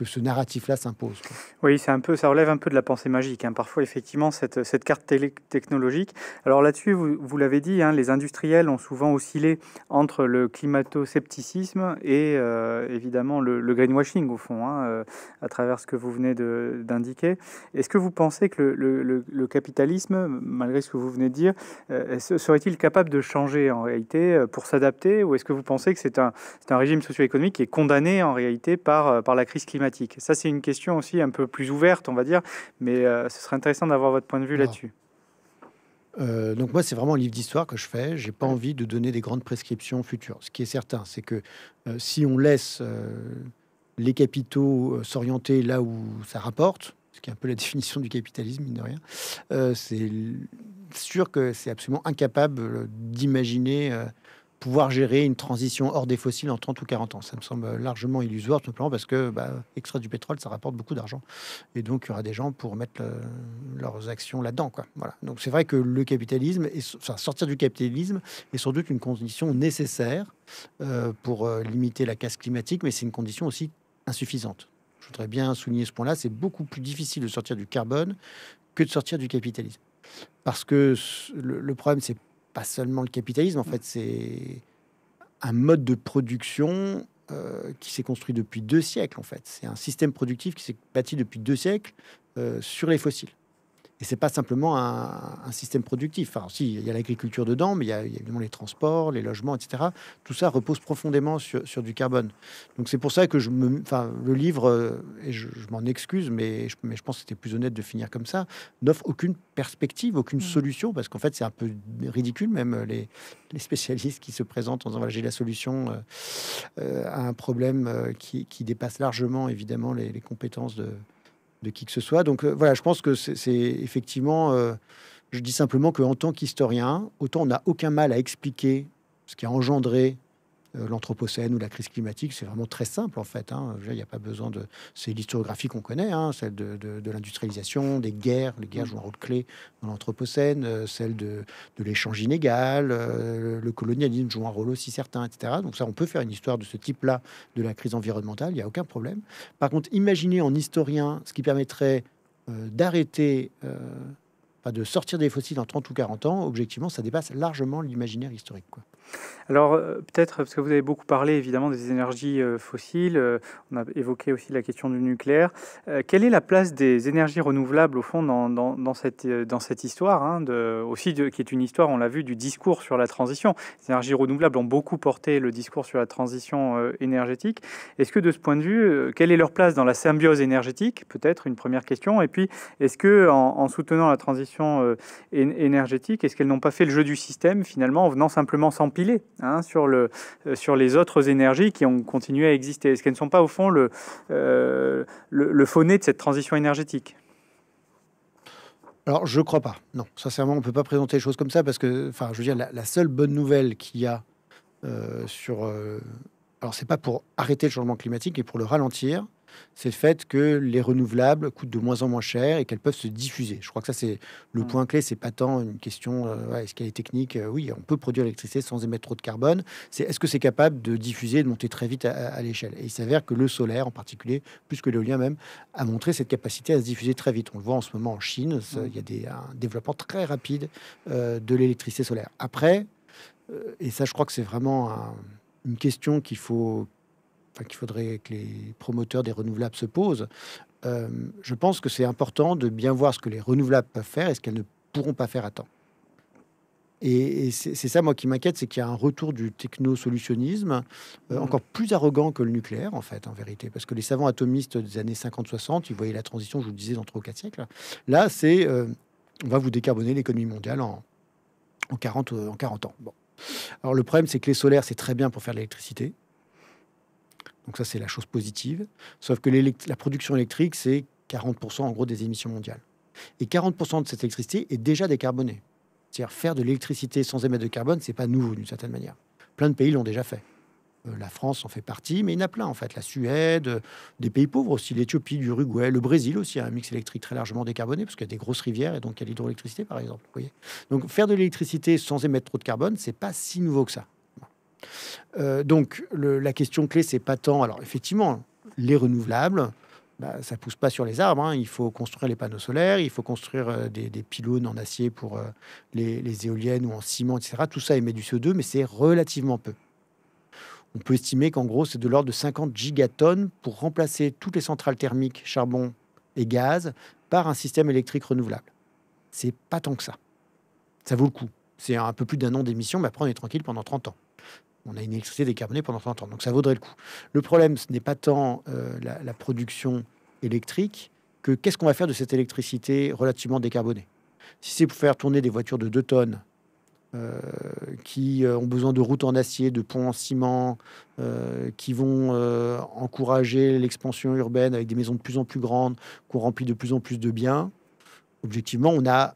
que ce narratif-là s'impose. Oui, c'est un peu, ça relève un peu de la pensée magique. Hein. Parfois, effectivement, cette, cette carte technologique. Alors là-dessus, vous, l'avez dit, hein, les industriels ont souvent oscillé entre le climato-scepticisme et euh, évidemment le, greenwashing, au fond, hein, euh, à travers ce que vous venez d'indiquer. Est-ce que vous pensez que le, capitalisme, malgré ce que vous venez de dire, euh, serait-il capable de changer en réalité pour s'adapter Ou est-ce que vous pensez que c'est un, un régime socio-économique qui est condamné en réalité par, par la crise climatique ça, c'est une question aussi un peu plus ouverte, on va dire, mais euh, ce serait intéressant d'avoir votre point de vue là-dessus. Euh, donc moi, c'est vraiment un livre d'histoire que je fais. J'ai pas envie de donner des grandes prescriptions futures. Ce qui est certain, c'est que euh, si on laisse les capitaux s'orienter là où ça rapporte, ce qui est un peu la définition du capitalisme, mine de rien, c'est sûr que c'est absolument incapable d'imaginer pouvoir gérer une transition hors des fossiles en 30 ou 40 ans. Ça me semble largement illusoire, tout simplement parce que bah, extraire du pétrole, ça rapporte beaucoup d'argent. Et donc, il y aura des gens pour mettre euh, leurs actions là-dedans. Quoi. Voilà. Donc, c'est vrai que le capitalisme, et, sortir du capitalisme est sans doute une condition nécessaire euh, pour euh, limiter la casse climatique, mais c'est une condition aussi insuffisante. Je voudrais bien souligner ce point-là. C'est beaucoup plus difficile de sortir du carbone que de sortir du capitalisme. Parce que le problème, c'est pas seulement le capitalisme, en fait, c'est un mode de production euh, qui s'est construit depuis deux siècles, en fait. C'est un système productif qui s'est bâti depuis deux siècles euh, sur les fossiles. Et c'est pas simplement un, système productif. Enfin, si, il y a l'agriculture dedans, mais il y, a, évidemment les transports, les logements, etc. Tout ça repose profondément sur, du carbone. Donc c'est pour ça que je me, le livre, euh, et je, m'en excuse, mais je, je pense que c'était plus honnête de finir comme ça, n'offre aucune perspective, aucune mm. solution, parce qu'en fait c'est un peu ridicule même euh, les, spécialistes qui se présentent en disant j'ai la solution euh, à un problème qui, dépasse largement évidemment les compétences de de qui que ce soit. Donc euh, voilà, je pense que c'est effectivement, euh, je dis simplement que en tant qu'historien, autant on n'a aucun mal à expliquer ce qui a engendré euh, l'Anthropocène ou la crise climatique, c'est vraiment très simple en fait. Hein. Il n'y a pas besoin de. C'est l'historiographie qu'on connaît, hein, celle de, l'industrialisation, des guerres. Les guerres mm. jouent un rôle clé dans l'Anthropocène, euh, celle de, l'échange inégal, euh, le colonialisme joue un rôle aussi certain, etc. Donc, ça, on peut faire une histoire de ce type-là de la crise environnementale, il n'y a aucun problème. Par contre, imaginez en historien ce qui permettrait d'arrêter de sortir des fossiles en 30 ou 40 ans, objectivement, ça dépasse largement l'imaginaire historique. Alors, euh, peut-être, parce que vous avez beaucoup parlé évidemment des énergies euh, fossiles, euh, on a évoqué aussi la question du nucléaire. quelle est la place des énergies renouvelables, au fond, dans, cette, dans cette histoire, hein, de, aussi de, qui est une histoire, on l'a vu, du discours sur la transition Les énergies renouvelables ont beaucoup porté le discours sur la transition énergétique. Est-ce que, de ce point de vue, quelle est leur place dans la symbiose énergétique Peut-être une première question. Et puis, est-ce que, en soutenant la transition, euh, énergétique Est-ce qu'elles n'ont pas fait le jeu du système finalement en venant simplement s'empiler hein, sur, le, euh, sur les autres énergies qui ont continué à exister Est-ce qu'elles ne sont pas au fond le, euh, le, de cette transition énergétique alors, je crois pas. Non, sincèrement, on ne peut pas présenter les choses comme ça parce que, enfin, je veux dire, la, seule bonne nouvelle qu'il y a sur. alors, c'est pas pour arrêter le changement climatique, mais pour le ralentir c'est le fait que les renouvelables coûtent de moins en moins cher et qu'elles peuvent se diffuser. Je crois que ça, c'est le mm. point clé. C'est pas tant une question, euh, est-ce qu'elle est technique euh, Oui, on peut produire l'électricité sans émettre trop de carbone. C'est est-ce que c'est capable de diffuser de monter très vite à, l'échelle Et il s'avère que le solaire, en particulier, plus que l'éolien même, a montré cette capacité à se diffuser très vite. On le voit en ce moment en Chine, mm. il y a des, un développement très rapide euh, de l'électricité solaire. Après, euh, et ça, je crois que c'est vraiment une question qu'il faut il qu'il faudrait que les promoteurs des renouvelables se posent. Euh, je pense que c'est important de bien voir ce que les renouvelables peuvent faire et ce qu'elles ne pourront pas faire à temps. Et, c'est ça, moi, qui m'inquiète, c'est qu'il y a un retour du technosolutionnisme euh, mmh. encore plus arrogant que le nucléaire, en fait, en vérité. Parce que les savants atomistes des années 50-60, ils voyaient la transition, je vous le disais, dans 3 ou 4 siècles. Là, c'est euh, on va vous décarboner l'économie mondiale en, 40, en 40 ans. Bon. Alors, le problème, c'est que les solaires, c'est très bien pour faire de l'électricité. Donc ça, c'est la chose positive. Sauf que la production électrique, c'est 40% en gros des émissions mondiales. Et 40% de cette électricité est déjà décarbonée. C'est-à-dire faire de l'électricité sans émettre de carbone, n'est pas nouveau d'une certaine manière. Plein de pays l'ont déjà fait. Euh, la France en fait partie, mais il y en a plein en fait. La Suède, euh, des pays pauvres aussi, l'Éthiopie, l'Uruguay, le Brésil aussi a un mix électrique très largement décarboné parce qu'il y a des grosses rivières et donc il y a l'hydroélectricité par exemple. Donc faire de l'électricité sans émettre trop de carbone, c'est pas si nouveau que ça. Euh, donc la question clé, c'est pas tant. Alors effectivement, les renouvelables, bah, ça pousse pas sur les arbres. Hein. Il faut construire les panneaux solaires, il faut construire euh, des, pylônes en acier pour euh, les, les, éoliennes ou en ciment, etc. Tout ça émet du CO2, mais c'est relativement peu. On peut estimer qu'en gros, c'est de l'ordre de 50 gigatonnes pour remplacer toutes les centrales thermiques charbon et gaz par un système électrique renouvelable. C'est pas tant que ça. Ça vaut le coup. C'est un peu plus d'un an d'émission, mais après on est tranquille pendant 30 ans on a une électricité décarbonée pendant 30 ans. Donc ça vaudrait le coup. Le problème, ce n'est pas tant euh, la, production électrique que qu'est-ce qu'on va faire de cette électricité relativement décarbonée. Si c'est pour faire tourner des voitures de 2 tonnes euh, qui euh, ont besoin de routes en acier, de ponts en ciment, qui vont encourager l'expansion urbaine avec des maisons de plus en plus grandes, qu'on remplit de plus en plus de biens. Objectivement, on n'a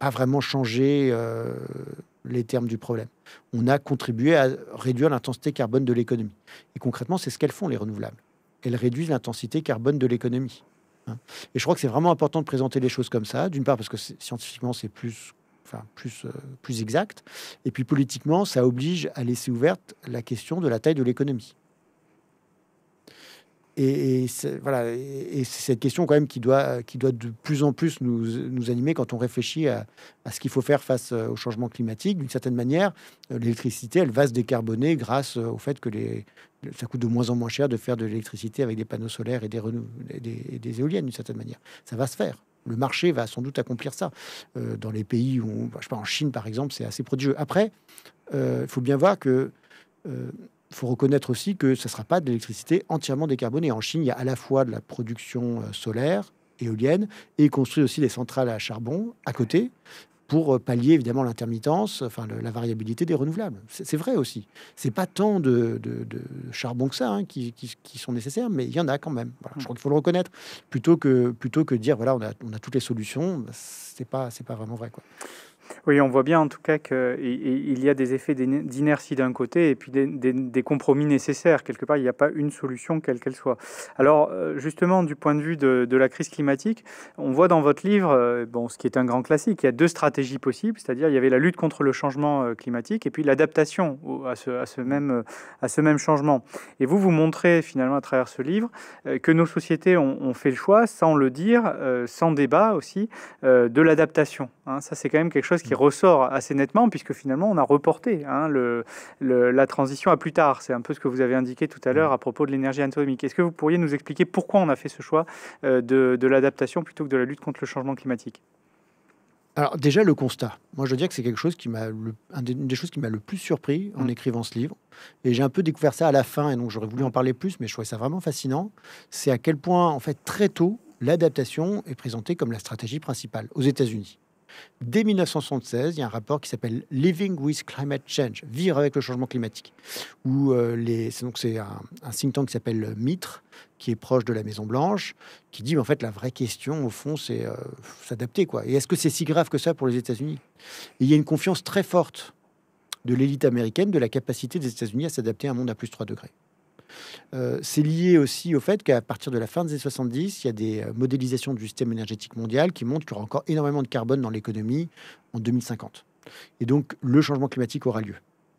pas vraiment changé les termes du problème. On a contribué à réduire l'intensité carbone de l'économie. Et concrètement, c'est ce qu'elles font, les renouvelables. Elles réduisent l'intensité carbone de l'économie. Hein. Et je crois que c'est vraiment important de présenter les choses comme ça, d'une part parce que scientifiquement, c'est plus, enfin, plus, euh, plus exact, et puis politiquement, ça oblige à laisser ouverte la question de la taille de l'économie. Et, voilà, et, c'est cette question quand même qui doit, qui doit de plus en plus nous, nous animer quand on réfléchit à, ce qu'il faut faire face euh, au changement climatique. D'une certaine manière, euh, l'électricité, elle va se décarboner grâce euh, au fait que les, ça coûte de moins en moins cher de faire de l'électricité avec des panneaux solaires et des, des, éoliennes, d'une certaine manière. Ça va se faire. Le marché va sans doute accomplir ça. dans les pays où, je sais pas, en Chine par exemple, c'est assez prodigieux. Après, il faut bien voir que il faut reconnaître aussi que ce ne sera pas de l'électricité entièrement décarbonée. En Chine, il y a à la fois de la production euh, solaire, éolienne, et construit aussi des centrales à charbon à côté pour euh, pallier évidemment l'intermittence, enfin la variabilité des renouvelables. C'est vrai aussi. C'est pas tant de, charbon que ça hein, qui, sont nécessaires, mais il y en a quand même. je crois qu'il faut le reconnaître plutôt que plutôt que dire voilà on a, on a toutes les solutions. C'est pas c'est pas vraiment vrai quoi. Oui, on voit bien en tout cas qu'il y a des effets d'inertie d'un côté et puis des, compromis nécessaires. Quelque part, il n'y a pas une solution quelle qu'elle soit. Alors euh, justement, du point de vue de, la crise climatique, on voit dans votre livre, euh, bon, ce qui est un grand classique, il y a deux stratégies possibles, c'est-à-dire il y avait la lutte contre le changement euh, climatique et puis l'adaptation à ce, même, changement. Et vous, vous montrez finalement à travers ce livre que nos sociétés ont, ont fait le choix, sans le dire, sans débat aussi, de l'adaptation. Hein. Ça, c'est quand même quelque chose qui ressort assez nettement, puisque finalement, on a reporté hein, le, la transition à plus tard. C'est un peu ce que vous avez indiqué tout à mm. l'heure à propos de l'énergie atomique. Est-ce que vous pourriez nous expliquer pourquoi on a fait ce choix euh, de, l'adaptation plutôt que de la lutte contre le changement climatique alors déjà le constat. Moi je veux dire que c'est quelque chose qui m'a une des choses qui m'a le plus surpris en mm. écrivant ce livre. Et j'ai un peu découvert ça à la fin et donc j'aurais voulu en parler plus, mais je trouvais ça vraiment fascinant. C'est à quel point en fait très tôt l'adaptation est présentée comme la stratégie principale aux États-Unis. Dès 1976, il y a un rapport qui s'appelle Living with Climate Change, Vivre avec le changement climatique, où euh, les, donc c'est un, think tank qui s'appelle euh, Mitre, qui est proche de la Maison Blanche, qui dit en fait la vraie question au fond c'est euh, s'adapter quoi. Et est-ce que c'est si grave que ça pour les États-Unis Il y a une confiance très forte de l'élite américaine, de la capacité des États-Unis à s'adapter à un monde à plus 3 degrés. Euh, c'est lié aussi au fait qu'à partir de la fin des années 70, il y a des euh, modélisations du système énergétique mondial qui montrent qu'il y aura encore énormément de carbone dans l'économie en 2050. Et donc, le changement climatique aura lieu.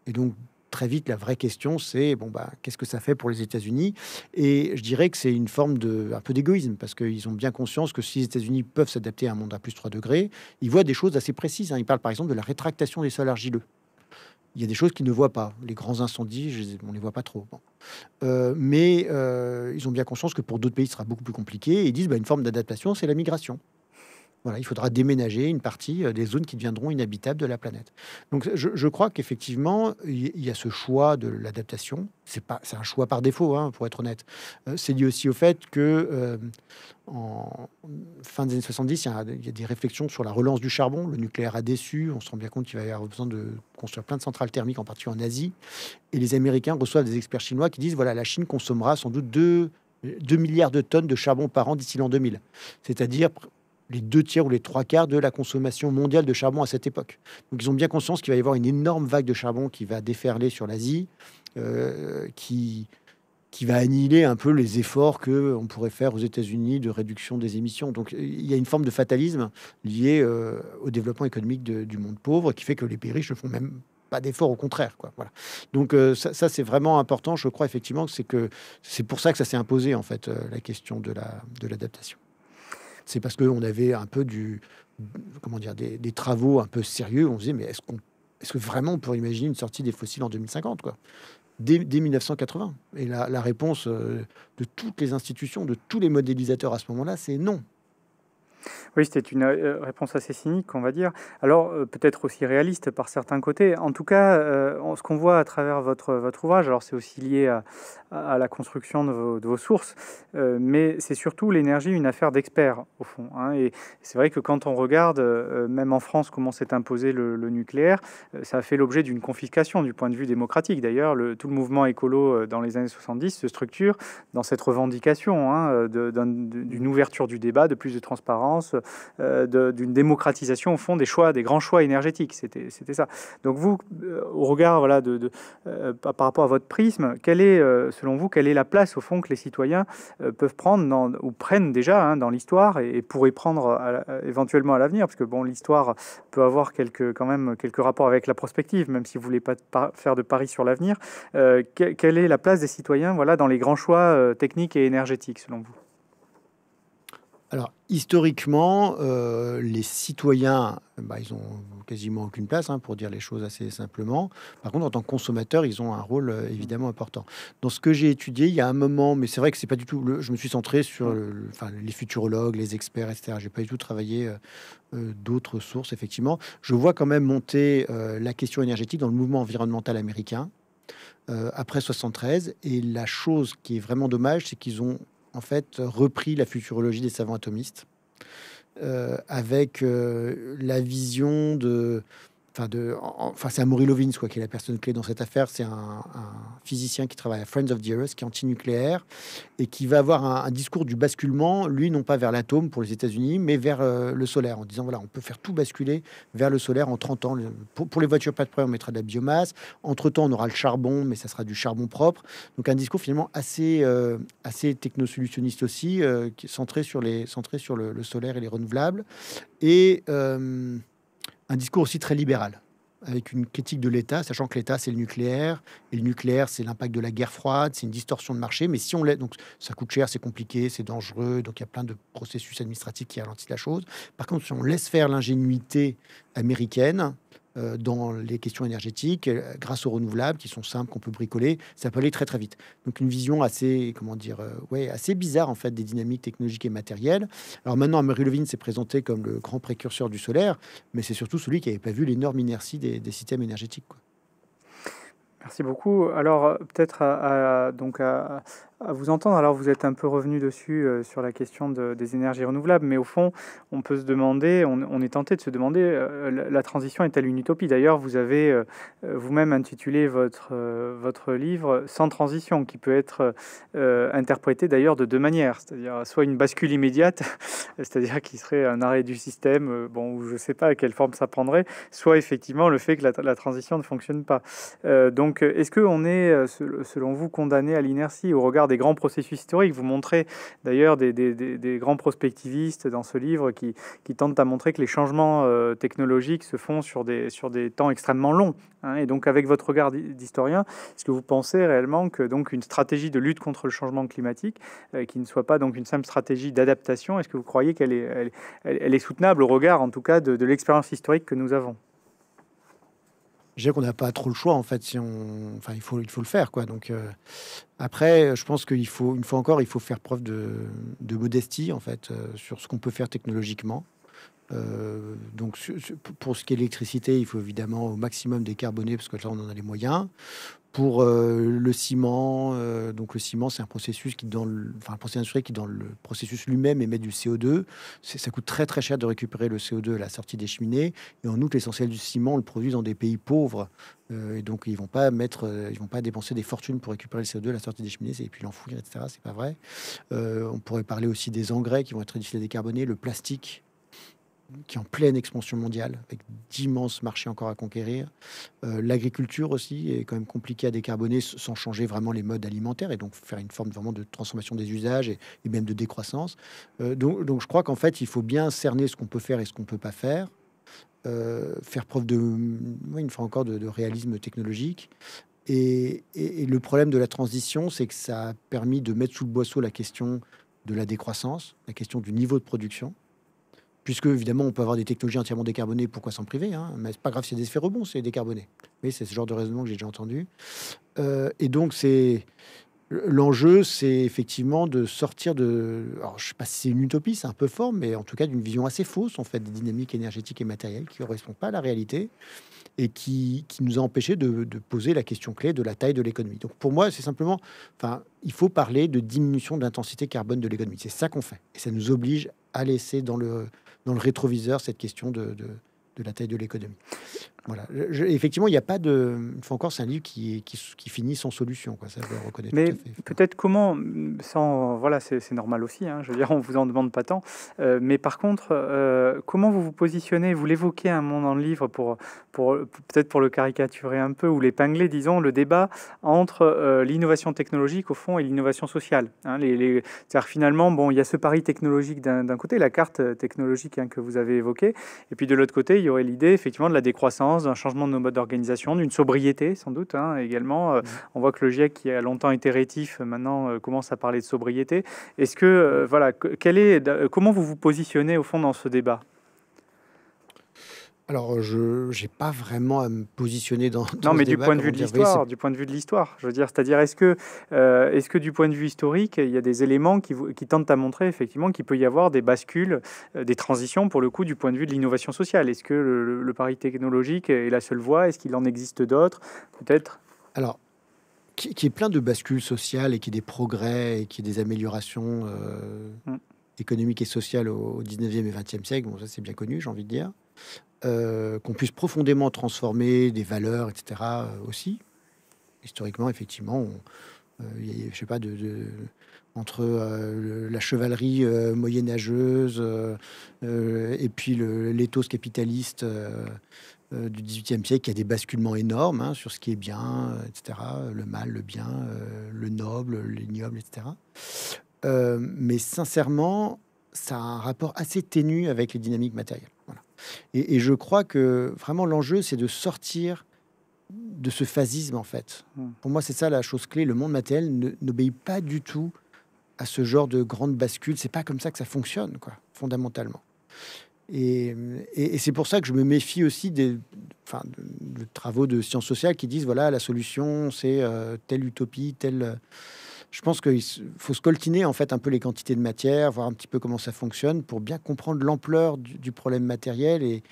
Et donc, très vite, la vraie question, c'est bon, bah, qu'est-ce que ça fait pour les États-Unis Et je dirais que c'est une forme de un peu d'égoïsme parce qu'ils ont bien conscience que si les États-Unis peuvent s'adapter à un monde à plus 3 degrés, ils voient des choses assez précises. Hein. Ils parlent par exemple de la rétractation des sols argileux il y a des choses qu'ils ne voient pas. Les grands incendies, on ne les voit pas trop. Euh, mais euh, ils ont bien conscience que pour d'autres pays, ce sera beaucoup plus compliqué. ils disent bah, une forme d'adaptation, c'est la migration il faudra déménager une partie euh, des zones qui deviendront inhabitables de la planète. Donc, je, crois qu'effectivement, il y a ce choix de l'adaptation. C'est pas, c'est un choix par défaut, hein, pour être honnête. Euh, c'est lié aussi au fait que euh, en fin des années 70, il y, a, des réflexions sur la relance du charbon. Le nucléaire a déçu. On se rend bien compte qu'il va y avoir besoin de construire plein de centrales thermiques, en particulier en Asie. Et les Américains reçoivent des experts chinois qui disent voilà, la Chine consommera sans doute 2, 2 milliards de tonnes de charbon par an d'ici l'an 2000. C'est-à-dire les deux tiers ou les trois quarts de la consommation mondiale de charbon à cette époque. Donc ils ont bien conscience qu'il va y avoir une énorme vague de charbon qui va déferler sur l'Asie, euh, qui, qui va annihiler un peu les efforts que on pourrait faire aux États-Unis de réduction des émissions. Donc il y a une forme de fatalisme lié euh, au développement économique du monde pauvre qui fait que les pays riches ne font même pas d'efforts, au contraire. Voilà. Donc euh, ça, c'est vraiment important, je crois effectivement que c'est que c'est pour ça que ça s'est imposé en fait la question de la de l'adaptation c'est parce qu'on avait un peu du, comment dire, des, travaux un peu sérieux. On se disait, mais est-ce qu'on, est-ce que vraiment on pourrait imaginer une sortie des fossiles en 2050, quoi dès, 1980. Et la, la réponse euh, de toutes les institutions, de tous les modélisateurs à ce moment-là, c'est non. Oui, c'était une euh, réponse assez cynique, on va dire. Alors, euh, peut-être aussi réaliste par certains côtés. En tout cas, euh, ce qu'on voit à travers votre, votre ouvrage, alors c'est aussi lié à, la construction de vos, sources, mais c'est surtout l'énergie une affaire d'experts, au fond. Hein. Et c'est vrai que quand on regarde, même en France, comment s'est imposé le, nucléaire, ça a fait l'objet d'une confiscation du point de vue démocratique. D'ailleurs, tout le mouvement écolo dans les années 70 se structure dans cette revendication hein, d'une ouverture du débat, de plus de transparence euh, d'une démocratisation, au fond, des choix, des grands choix énergétiques. C'était ça. Donc vous, euh, au regard voilà, de, euh, par rapport à votre prisme, quelle est, selon vous, quelle est la place, au fond, que les citoyens peuvent prendre dans, ou prennent déjà hein, dans l'histoire et, pourraient prendre éventuellement à l'avenir Parce que, bon, l'histoire peut avoir quelques, quand même quelques rapports avec la prospective, même si vous voulez pas faire de paris sur l'avenir. quelle est la place des citoyens voilà, dans les grands choix techniques et énergétiques, selon vous alors, historiquement, euh, les citoyens, bah, ils ont quasiment aucune place, hein, pour dire les choses assez simplement. Par contre, en tant que consommateurs, ils ont un rôle euh, mmh. évidemment important. Dans ce que j'ai étudié, il y a un moment, mais c'est vrai que c'est pas du tout. je me suis centré sur mmh. les futurologues, les experts, etc. J'ai pas du tout travaillé euh, d'autres sources, effectivement. Je vois quand même monter la question énergétique dans le mouvement environnemental américain. après 73. Et la chose qui est vraiment dommage, c'est qu'ils ont en fait repris la futurologie des savants atomistes, euh, avec euh, la vision de Enfin, de, enfin c'est Amory Lovins quoi, qui est la personne clé dans cette affaire. C'est un, physicien qui travaille à Friends of the Earth, qui est anti-nucléaire et qui va avoir un, discours du basculement, lui, non pas vers l'atome pour les États-Unis, mais vers euh, le solaire, en disant voilà, on peut faire tout basculer vers le solaire en 30 ans. Pour, les voitures, pas de problème, on mettra de la biomasse. Entre-temps, on aura le charbon, mais ça sera du charbon propre. Donc, un discours finalement assez, euh, assez technosolutionniste aussi, euh, centré sur, les, centré sur le, le solaire et les renouvelables. Et un discours aussi très libéral, avec une critique de l'État, sachant que l'État, c'est le nucléaire, et le nucléaire, c'est l'impact de la guerre froide, c'est une distorsion de marché, mais si on l'aide, donc ça coûte cher, c'est compliqué, c'est dangereux, donc il y a plein de processus administratifs qui ralentissent la chose. Par contre, si on laisse faire l'ingénuité américaine, euh, dans les questions énergétiques euh, grâce aux renouvelables qui sont simples, qu'on peut bricoler. Ça peut aller très très vite. Donc une vision assez, comment dire, euh, ouais, assez bizarre en fait des dynamiques technologiques et matérielles. Alors maintenant, améry Levine s'est présenté comme le grand précurseur du solaire, mais c'est surtout celui qui n'avait pas vu l'énorme inertie des, des systèmes énergétiques. Quoi. Merci beaucoup. Alors peut-être à, donc à, à vous entendre. Alors, vous êtes un peu revenu dessus euh, sur la question des énergies renouvelables, mais au fond, on peut se demander, on, est tenté de se demander, euh, la, transition est-elle une utopie D'ailleurs, vous avez euh, vous-même intitulé votre, votre livre Sans transition, qui peut être interprété d'ailleurs de deux manières, c'est-à-dire soit une bascule immédiate, c'est-à-dire qui serait un arrêt du système, bon, où je ne sais pas à quelle forme ça prendrait, soit effectivement le fait que la, transition ne fonctionne pas. donc, est-ce qu'on est, selon vous, condamné à l'inertie au regard des des grands processus historiques. Vous montrez d'ailleurs des, grands prospectivistes dans ce livre qui, tentent à montrer que les changements euh, technologiques se font sur des, sur des temps extrêmement longs. Hein. Et donc, avec votre regard d'historien, est-ce que vous pensez réellement que donc une stratégie de lutte contre le changement climatique, euh, qui ne soit pas donc une simple stratégie d'adaptation, est-ce que vous croyez qu'elle est, elle, est soutenable au regard, en tout cas, de l'expérience historique que nous avons je qu'on n'a pas trop le choix en fait. Si on, enfin, il faut, il faut le faire quoi. Donc euh, après, je pense qu'il faut, une fois encore, il faut faire preuve de, modestie en fait euh, sur ce qu'on peut faire technologiquement. Euh, donc, pour ce qui est électricité, il faut évidemment au maximum décarboner parce que là, on en a les moyens pour euh, le ciment. Euh, donc le ciment, c'est un processus qui, dans le, processus qui, dans le processus lui-même, émet du CO2. Ça coûte très très cher de récupérer le CO2 à la sortie des cheminées. Et en outre, l'essentiel du ciment, on le produit dans des pays pauvres. Euh, et donc ils vont pas mettre, ils vont pas dépenser des fortunes pour récupérer le CO2 à la sortie des cheminées et puis l'enfouir, etc. C'est pas vrai. on pourrait parler aussi des engrais qui vont être décarbonés, à décarboner, le plastique qui est en pleine expansion mondiale, avec d'immenses marchés encore à conquérir. Euh, l'agriculture aussi est quand même compliquée à décarboner sans changer vraiment les modes alimentaires et donc faire une forme vraiment de transformation des usages et, même de décroissance. Euh, donc, je crois qu'en fait, il faut bien cerner ce qu'on peut faire et ce qu'on ne peut pas faire. Euh, faire preuve de, une fois encore, de, réalisme technologique. et, le problème de la transition, c'est que ça a permis de mettre sous le boisseau la question de la décroissance, la question du niveau de production puisque évidemment on peut avoir des technologies entièrement décarbonées, pourquoi s'en priver hein Mais c'est pas grave, c'est des effets rebonds, c'est décarboné. mais c'est ce genre de raisonnement que j'ai déjà entendu. Euh, et donc c'est l'enjeu, c'est effectivement de sortir de, alors je sais pas si c'est une utopie, c'est un peu fort, mais en tout cas d'une vision assez fausse en fait des dynamiques énergétiques et matérielles qui ne correspondent pas à la réalité et qui, qui nous a empêchés de, de, poser la question clé de la taille de l'économie. Donc pour moi, c'est simplement, enfin, il faut parler de diminution de l'intensité carbone de l'économie. C'est ça qu'on fait et ça nous oblige à laisser dans le dans le rétroviseur cette question de, la taille de l'économie. Voilà. effectivement, il n'y a pas de. encore, c'est un livre qui, qui, finit sans solution. Quoi. Ça, je le reconnais Mais peut-être comment, sans. Voilà, c'est normal aussi. Hein, je veux dire, on vous en demande pas tant. Euh, mais par contre, euh, comment vous vous positionnez Vous l'évoquez un moment dans le livre pour, pour, peut-être pour le caricaturer un peu ou l'épingler, disons, le débat entre euh, l'innovation technologique au fond et l'innovation sociale. Hein. les, cest finalement, bon, il y a ce pari technologique d'un côté, la carte technologique hein, que vous avez évoquée, et puis de l'autre côté, il y aurait l'idée effectivement de la décroissance d'un changement de nos modes d'organisation, d'une sobriété sans doute hein, également. Euh, mm-hmm. On voit que le GIEC, qui a longtemps été rétif, euh, maintenant euh, commence à parler de sobriété. Est-ce que, mm-hmm. voilà, quel est, comment vous vous positionnez au fond dans ce débat alors, euh, je n'ai pas vraiment à me positionner dans. non, mais du, point de vue de l'histoire, du point de vue de l'histoire, je veux dire, c'est-à-dire, est-ce que, euh, est-ce que du point de vue historique, il y a des éléments qui, tentent à montrer effectivement qu'il peut y avoir des bascules, euh, des transitions pour le coup du point de vue de l'innovation sociale Est-ce que le, pari technologique est la seule voie Est-ce qu'il en existe d'autres Peut-être Alors, qui, qui, est plein de bascules sociales et qui est des progrès et qui des améliorations. Mm économique et sociale au, XIXe 19e et 20e siècle, bon, ça c'est bien connu, j'ai envie de dire, euh, qu'on puisse profondément transformer des valeurs, etc. Euh, aussi. Historiquement, effectivement, euh, y a, je sais pas, de, entre la chevalerie moyenâgeuse et puis l'éthos capitaliste du XVIIIe siècle, il y a des basculements énormes hein, sur ce qui est bien, etc., le mal, le bien, le noble, l'ignoble, etc. Euh, mais sincèrement, ça a un rapport assez ténu avec les dynamiques matérielles. Et, je crois que vraiment l'enjeu, c'est de sortir de ce phasisme, en fait. Hmm. Pour moi, c'est ça la chose clé. Le monde matériel n'obéit pas du tout à ce genre de grande bascule. C'est pas comme ça que ça fonctionne, quoi, fondamentalement. Et, c'est pour ça que je me méfie aussi des travaux de sciences sociales qui disent voilà, la solution, c'est euh, telle utopie, telle je pense qu'il faut scoltiner en fait un peu les quantités de matière, voir un petit peu comment ça fonctionne pour bien comprendre l'ampleur du, problème matériel et,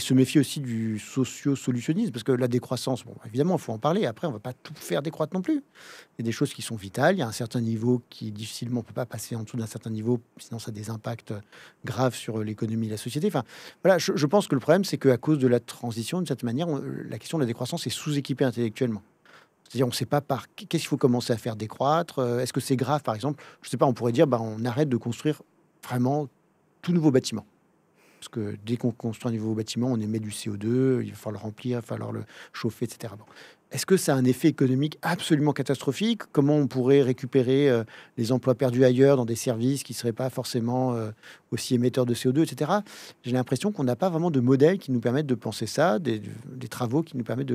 se méfier aussi du socio-solutionnisme parce que la décroissance, bon, évidemment, il faut en parler. Après, on ne va pas tout faire décroître non plus. Il y a des choses qui sont vitales. Il y a un certain niveau qui difficilement on peut pas passer en dessous d'un certain niveau, sinon ça a des impacts graves sur l'économie, et la société. Enfin, voilà, je, pense que le problème, c'est qu'à cause de la transition, de cette manière, la question de la décroissance est sous-équipée intellectuellement. C'est-à-dire, on ne sait pas par qu'est-ce qu'il faut commencer à faire décroître. Euh, est-ce que c'est grave, par exemple Je ne sais pas, on pourrait dire, bah, on arrête de construire vraiment tout nouveau bâtiment. Parce que dès qu'on construit un nouveau bâtiment, on émet du CO2, il va falloir le remplir, il va falloir le chauffer, etc. Est-ce que ça a un effet économique absolument catastrophique Comment on pourrait récupérer euh, les emplois perdus ailleurs dans des services qui ne seraient pas forcément euh, aussi émetteurs de CO2, etc. J'ai l'impression qu'on n'a pas vraiment de modèle qui nous permette de penser ça, des, travaux qui nous permettent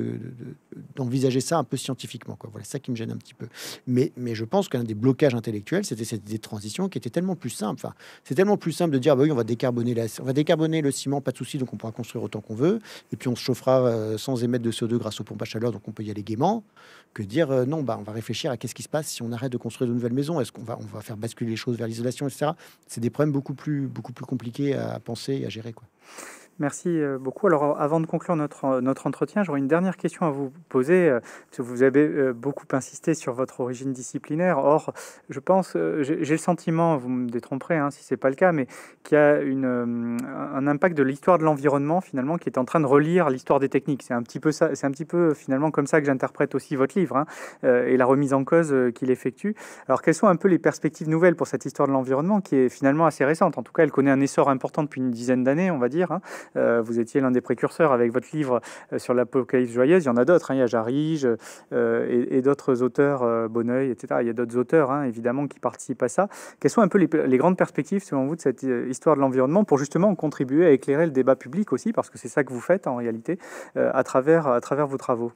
d'envisager de, ça un peu scientifiquement. Quoi. Voilà ça qui me gêne un petit peu. Mais, mais je pense qu'un des blocages intellectuels, c'était cette transition qui était tellement plus simple. c'est tellement plus simple de dire bah oui, on va décarboner la, on va décarboner le ciment, pas de souci, donc on pourra construire autant qu'on veut, et puis on se chauffera euh, sans émettre de CO2 grâce aux pompes à chaleur, donc on il y aller gaiement que dire euh, non, bah, on va réfléchir à qu'est-ce qui se passe si on arrête de construire de nouvelles maisons. Est-ce qu'on va, on va faire basculer les choses vers l'isolation, etc. C'est des problèmes beaucoup plus, beaucoup plus compliqués à penser et à gérer. Quoi. Merci euh, beaucoup. Alors, avant de conclure notre, euh, notre entretien, j'aurais une dernière question à vous poser. Euh, vous avez beaucoup insisté sur votre origine disciplinaire. Or, je pense, j'ai le sentiment, vous me détromperez hein, si ce n'est pas le cas, mais qu'il y a un impact de l'histoire de l'environnement, finalement, qui est en train de relire l'histoire des techniques. C'est un petit peu ça, c'est un petit peu, finalement, comme ça que j'interprète aussi votre livre hein, et la remise en cause qu'il effectue. Alors, quelles sont un peu les perspectives nouvelles pour cette histoire de l'environnement qui est finalement assez récente En tout cas, elle connaît un essor important depuis une dizaine d'années, on va dire. Hein. Euh, vous étiez l'un des précurseurs avec votre livre euh, sur l'Apocalypse joyeuse. Il y en a d'autres. Hein. Il y a Jarige euh, et, d'autres auteurs, Bonneuil, etc. Il y a d'autres auteurs, hein, évidemment, qui participent à ça. Quelles sont un peu les, les grandes perspectives, selon vous, de cette histoire de l'environnement pour justement contribuer à éclairer le débat public aussi, parce que c'est ça que vous faites en réalité à, travers, à travers vos travaux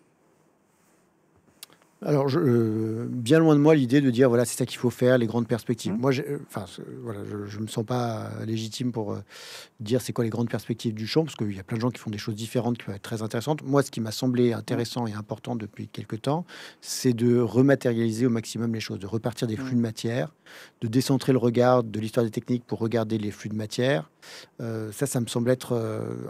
alors, je, euh, bien loin de moi l'idée de dire voilà, c'est ça qu'il faut faire, les grandes perspectives. Mmh. Moi, euh, enfin, voilà, je ne me sens pas euh, légitime pour dire c'est quoi les grandes perspectives du champ, parce qu'il y a plein de gens qui font des choses différentes qui peuvent être très intéressantes. Moi, ce qui m'a semblé intéressant et important depuis quelques temps, c'est de rematérialiser au maximum les choses, de repartir des mmh. flux de matière, de décentrer le regard de l'histoire des techniques pour regarder les flux de matière. ça, ça me semble être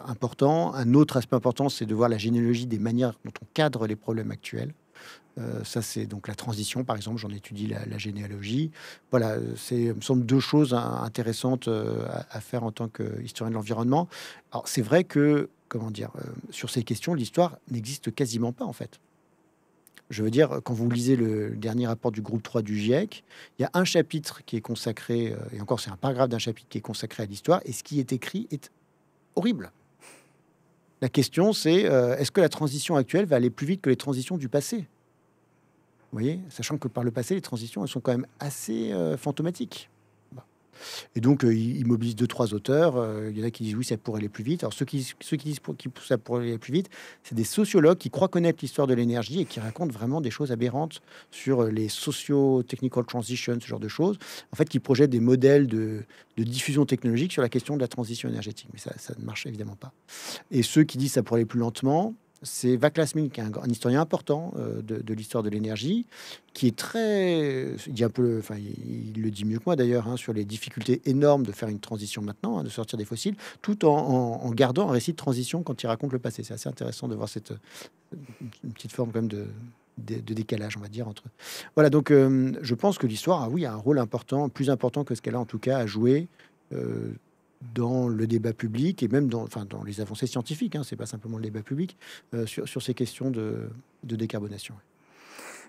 important. Un autre aspect important, c'est de voir la généalogie des manières dont on cadre les problèmes actuels. Euh, ça, c'est donc la transition, par exemple, j'en étudie la, généalogie. Voilà, euh, c'est, me semble, deux choses intéressantes euh, à, faire en tant qu'historien de l'environnement. Alors, c'est vrai que, comment dire, sur ces questions, l'histoire n'existe quasiment pas, en fait. Je veux dire, quand vous lisez le dernier rapport du groupe 3 du GIEC, il y a un chapitre qui est consacré, et encore c'est un paragraphe d'un chapitre qui est consacré à l'histoire, et ce qui est écrit est horrible. La question c'est, est-ce que la transition actuelle va aller plus vite que les transitions du passé Sachant que par le passé, les transitions, sont quand même assez euh, fantomatiques. Et donc, euh, ils il mobilise deux, trois auteurs. Euh, il y en a qui disent oui, ça pourrait aller plus vite. Alors, ceux qui, ceux qui disent pour, ça pourrait aller plus vite, c'est des sociologues qui croient connaître l'histoire de l'énergie et qui racontent vraiment des choses aberrantes sur les socio-technical transitions, ce genre de choses. En fait, qui projettent des modèles de, diffusion technologique sur la question de la transition énergétique. Mais ça, ça, ne marche évidemment pas. Et ceux qui disent ça pourrait aller plus lentement, c'est Vaclav qui un, un, historien important euh, de, l'histoire de l'énergie, qui est très, il il, le dit mieux que moi d'ailleurs, hein, sur les difficultés énormes de faire une transition maintenant, hein, de sortir des fossiles, tout en, gardant un récit de transition quand il raconte le passé. C'est assez intéressant de voir cette euh, petite forme quand de, décalage, on va dire entre. Voilà, donc euh, je pense que l'histoire, ah oui, a un rôle important, plus important que ce qu'elle a en tout cas à jouer dans le débat public et même dans, enfin, dans les avancées scientifiques, hein, ce n'est pas simplement le débat public, euh, sur, ces questions de décarbonation.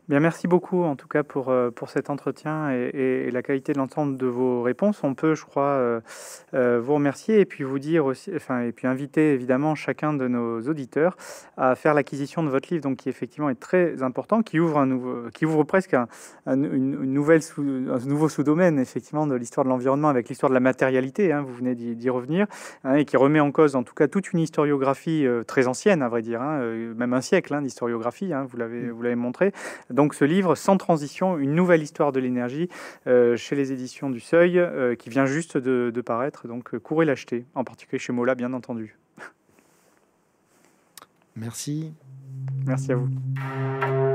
Bien, merci beaucoup en tout cas pour, euh, pour cet entretien et, la qualité de l'ensemble de vos réponses. On peut, je crois, euh, euh, vous remercier et puis vous dire aussi, enfin, et puis inviter évidemment chacun de nos auditeurs à faire l'acquisition de votre livre, donc qui effectivement est très important, qui ouvre un nouveau, qui ouvre presque un, une nouvelle un nouveau sous-domaine effectivement de l'histoire de l'environnement avec l'histoire de la matérialité. Hein, vous venez d'y revenir hein, et qui remet en cause, en tout cas, toute une historiographie très ancienne, à vrai dire, hein, même un siècle d'historiographie. vous l'avez mmh. vous l'avez montré donc ce livre, Sans transition, une nouvelle histoire de l'énergie, euh, chez les éditions du Seuil, euh, qui vient juste de, paraître. Donc euh, courez l'acheter, en particulier chez Mola, bien entendu. Merci. Merci à vous.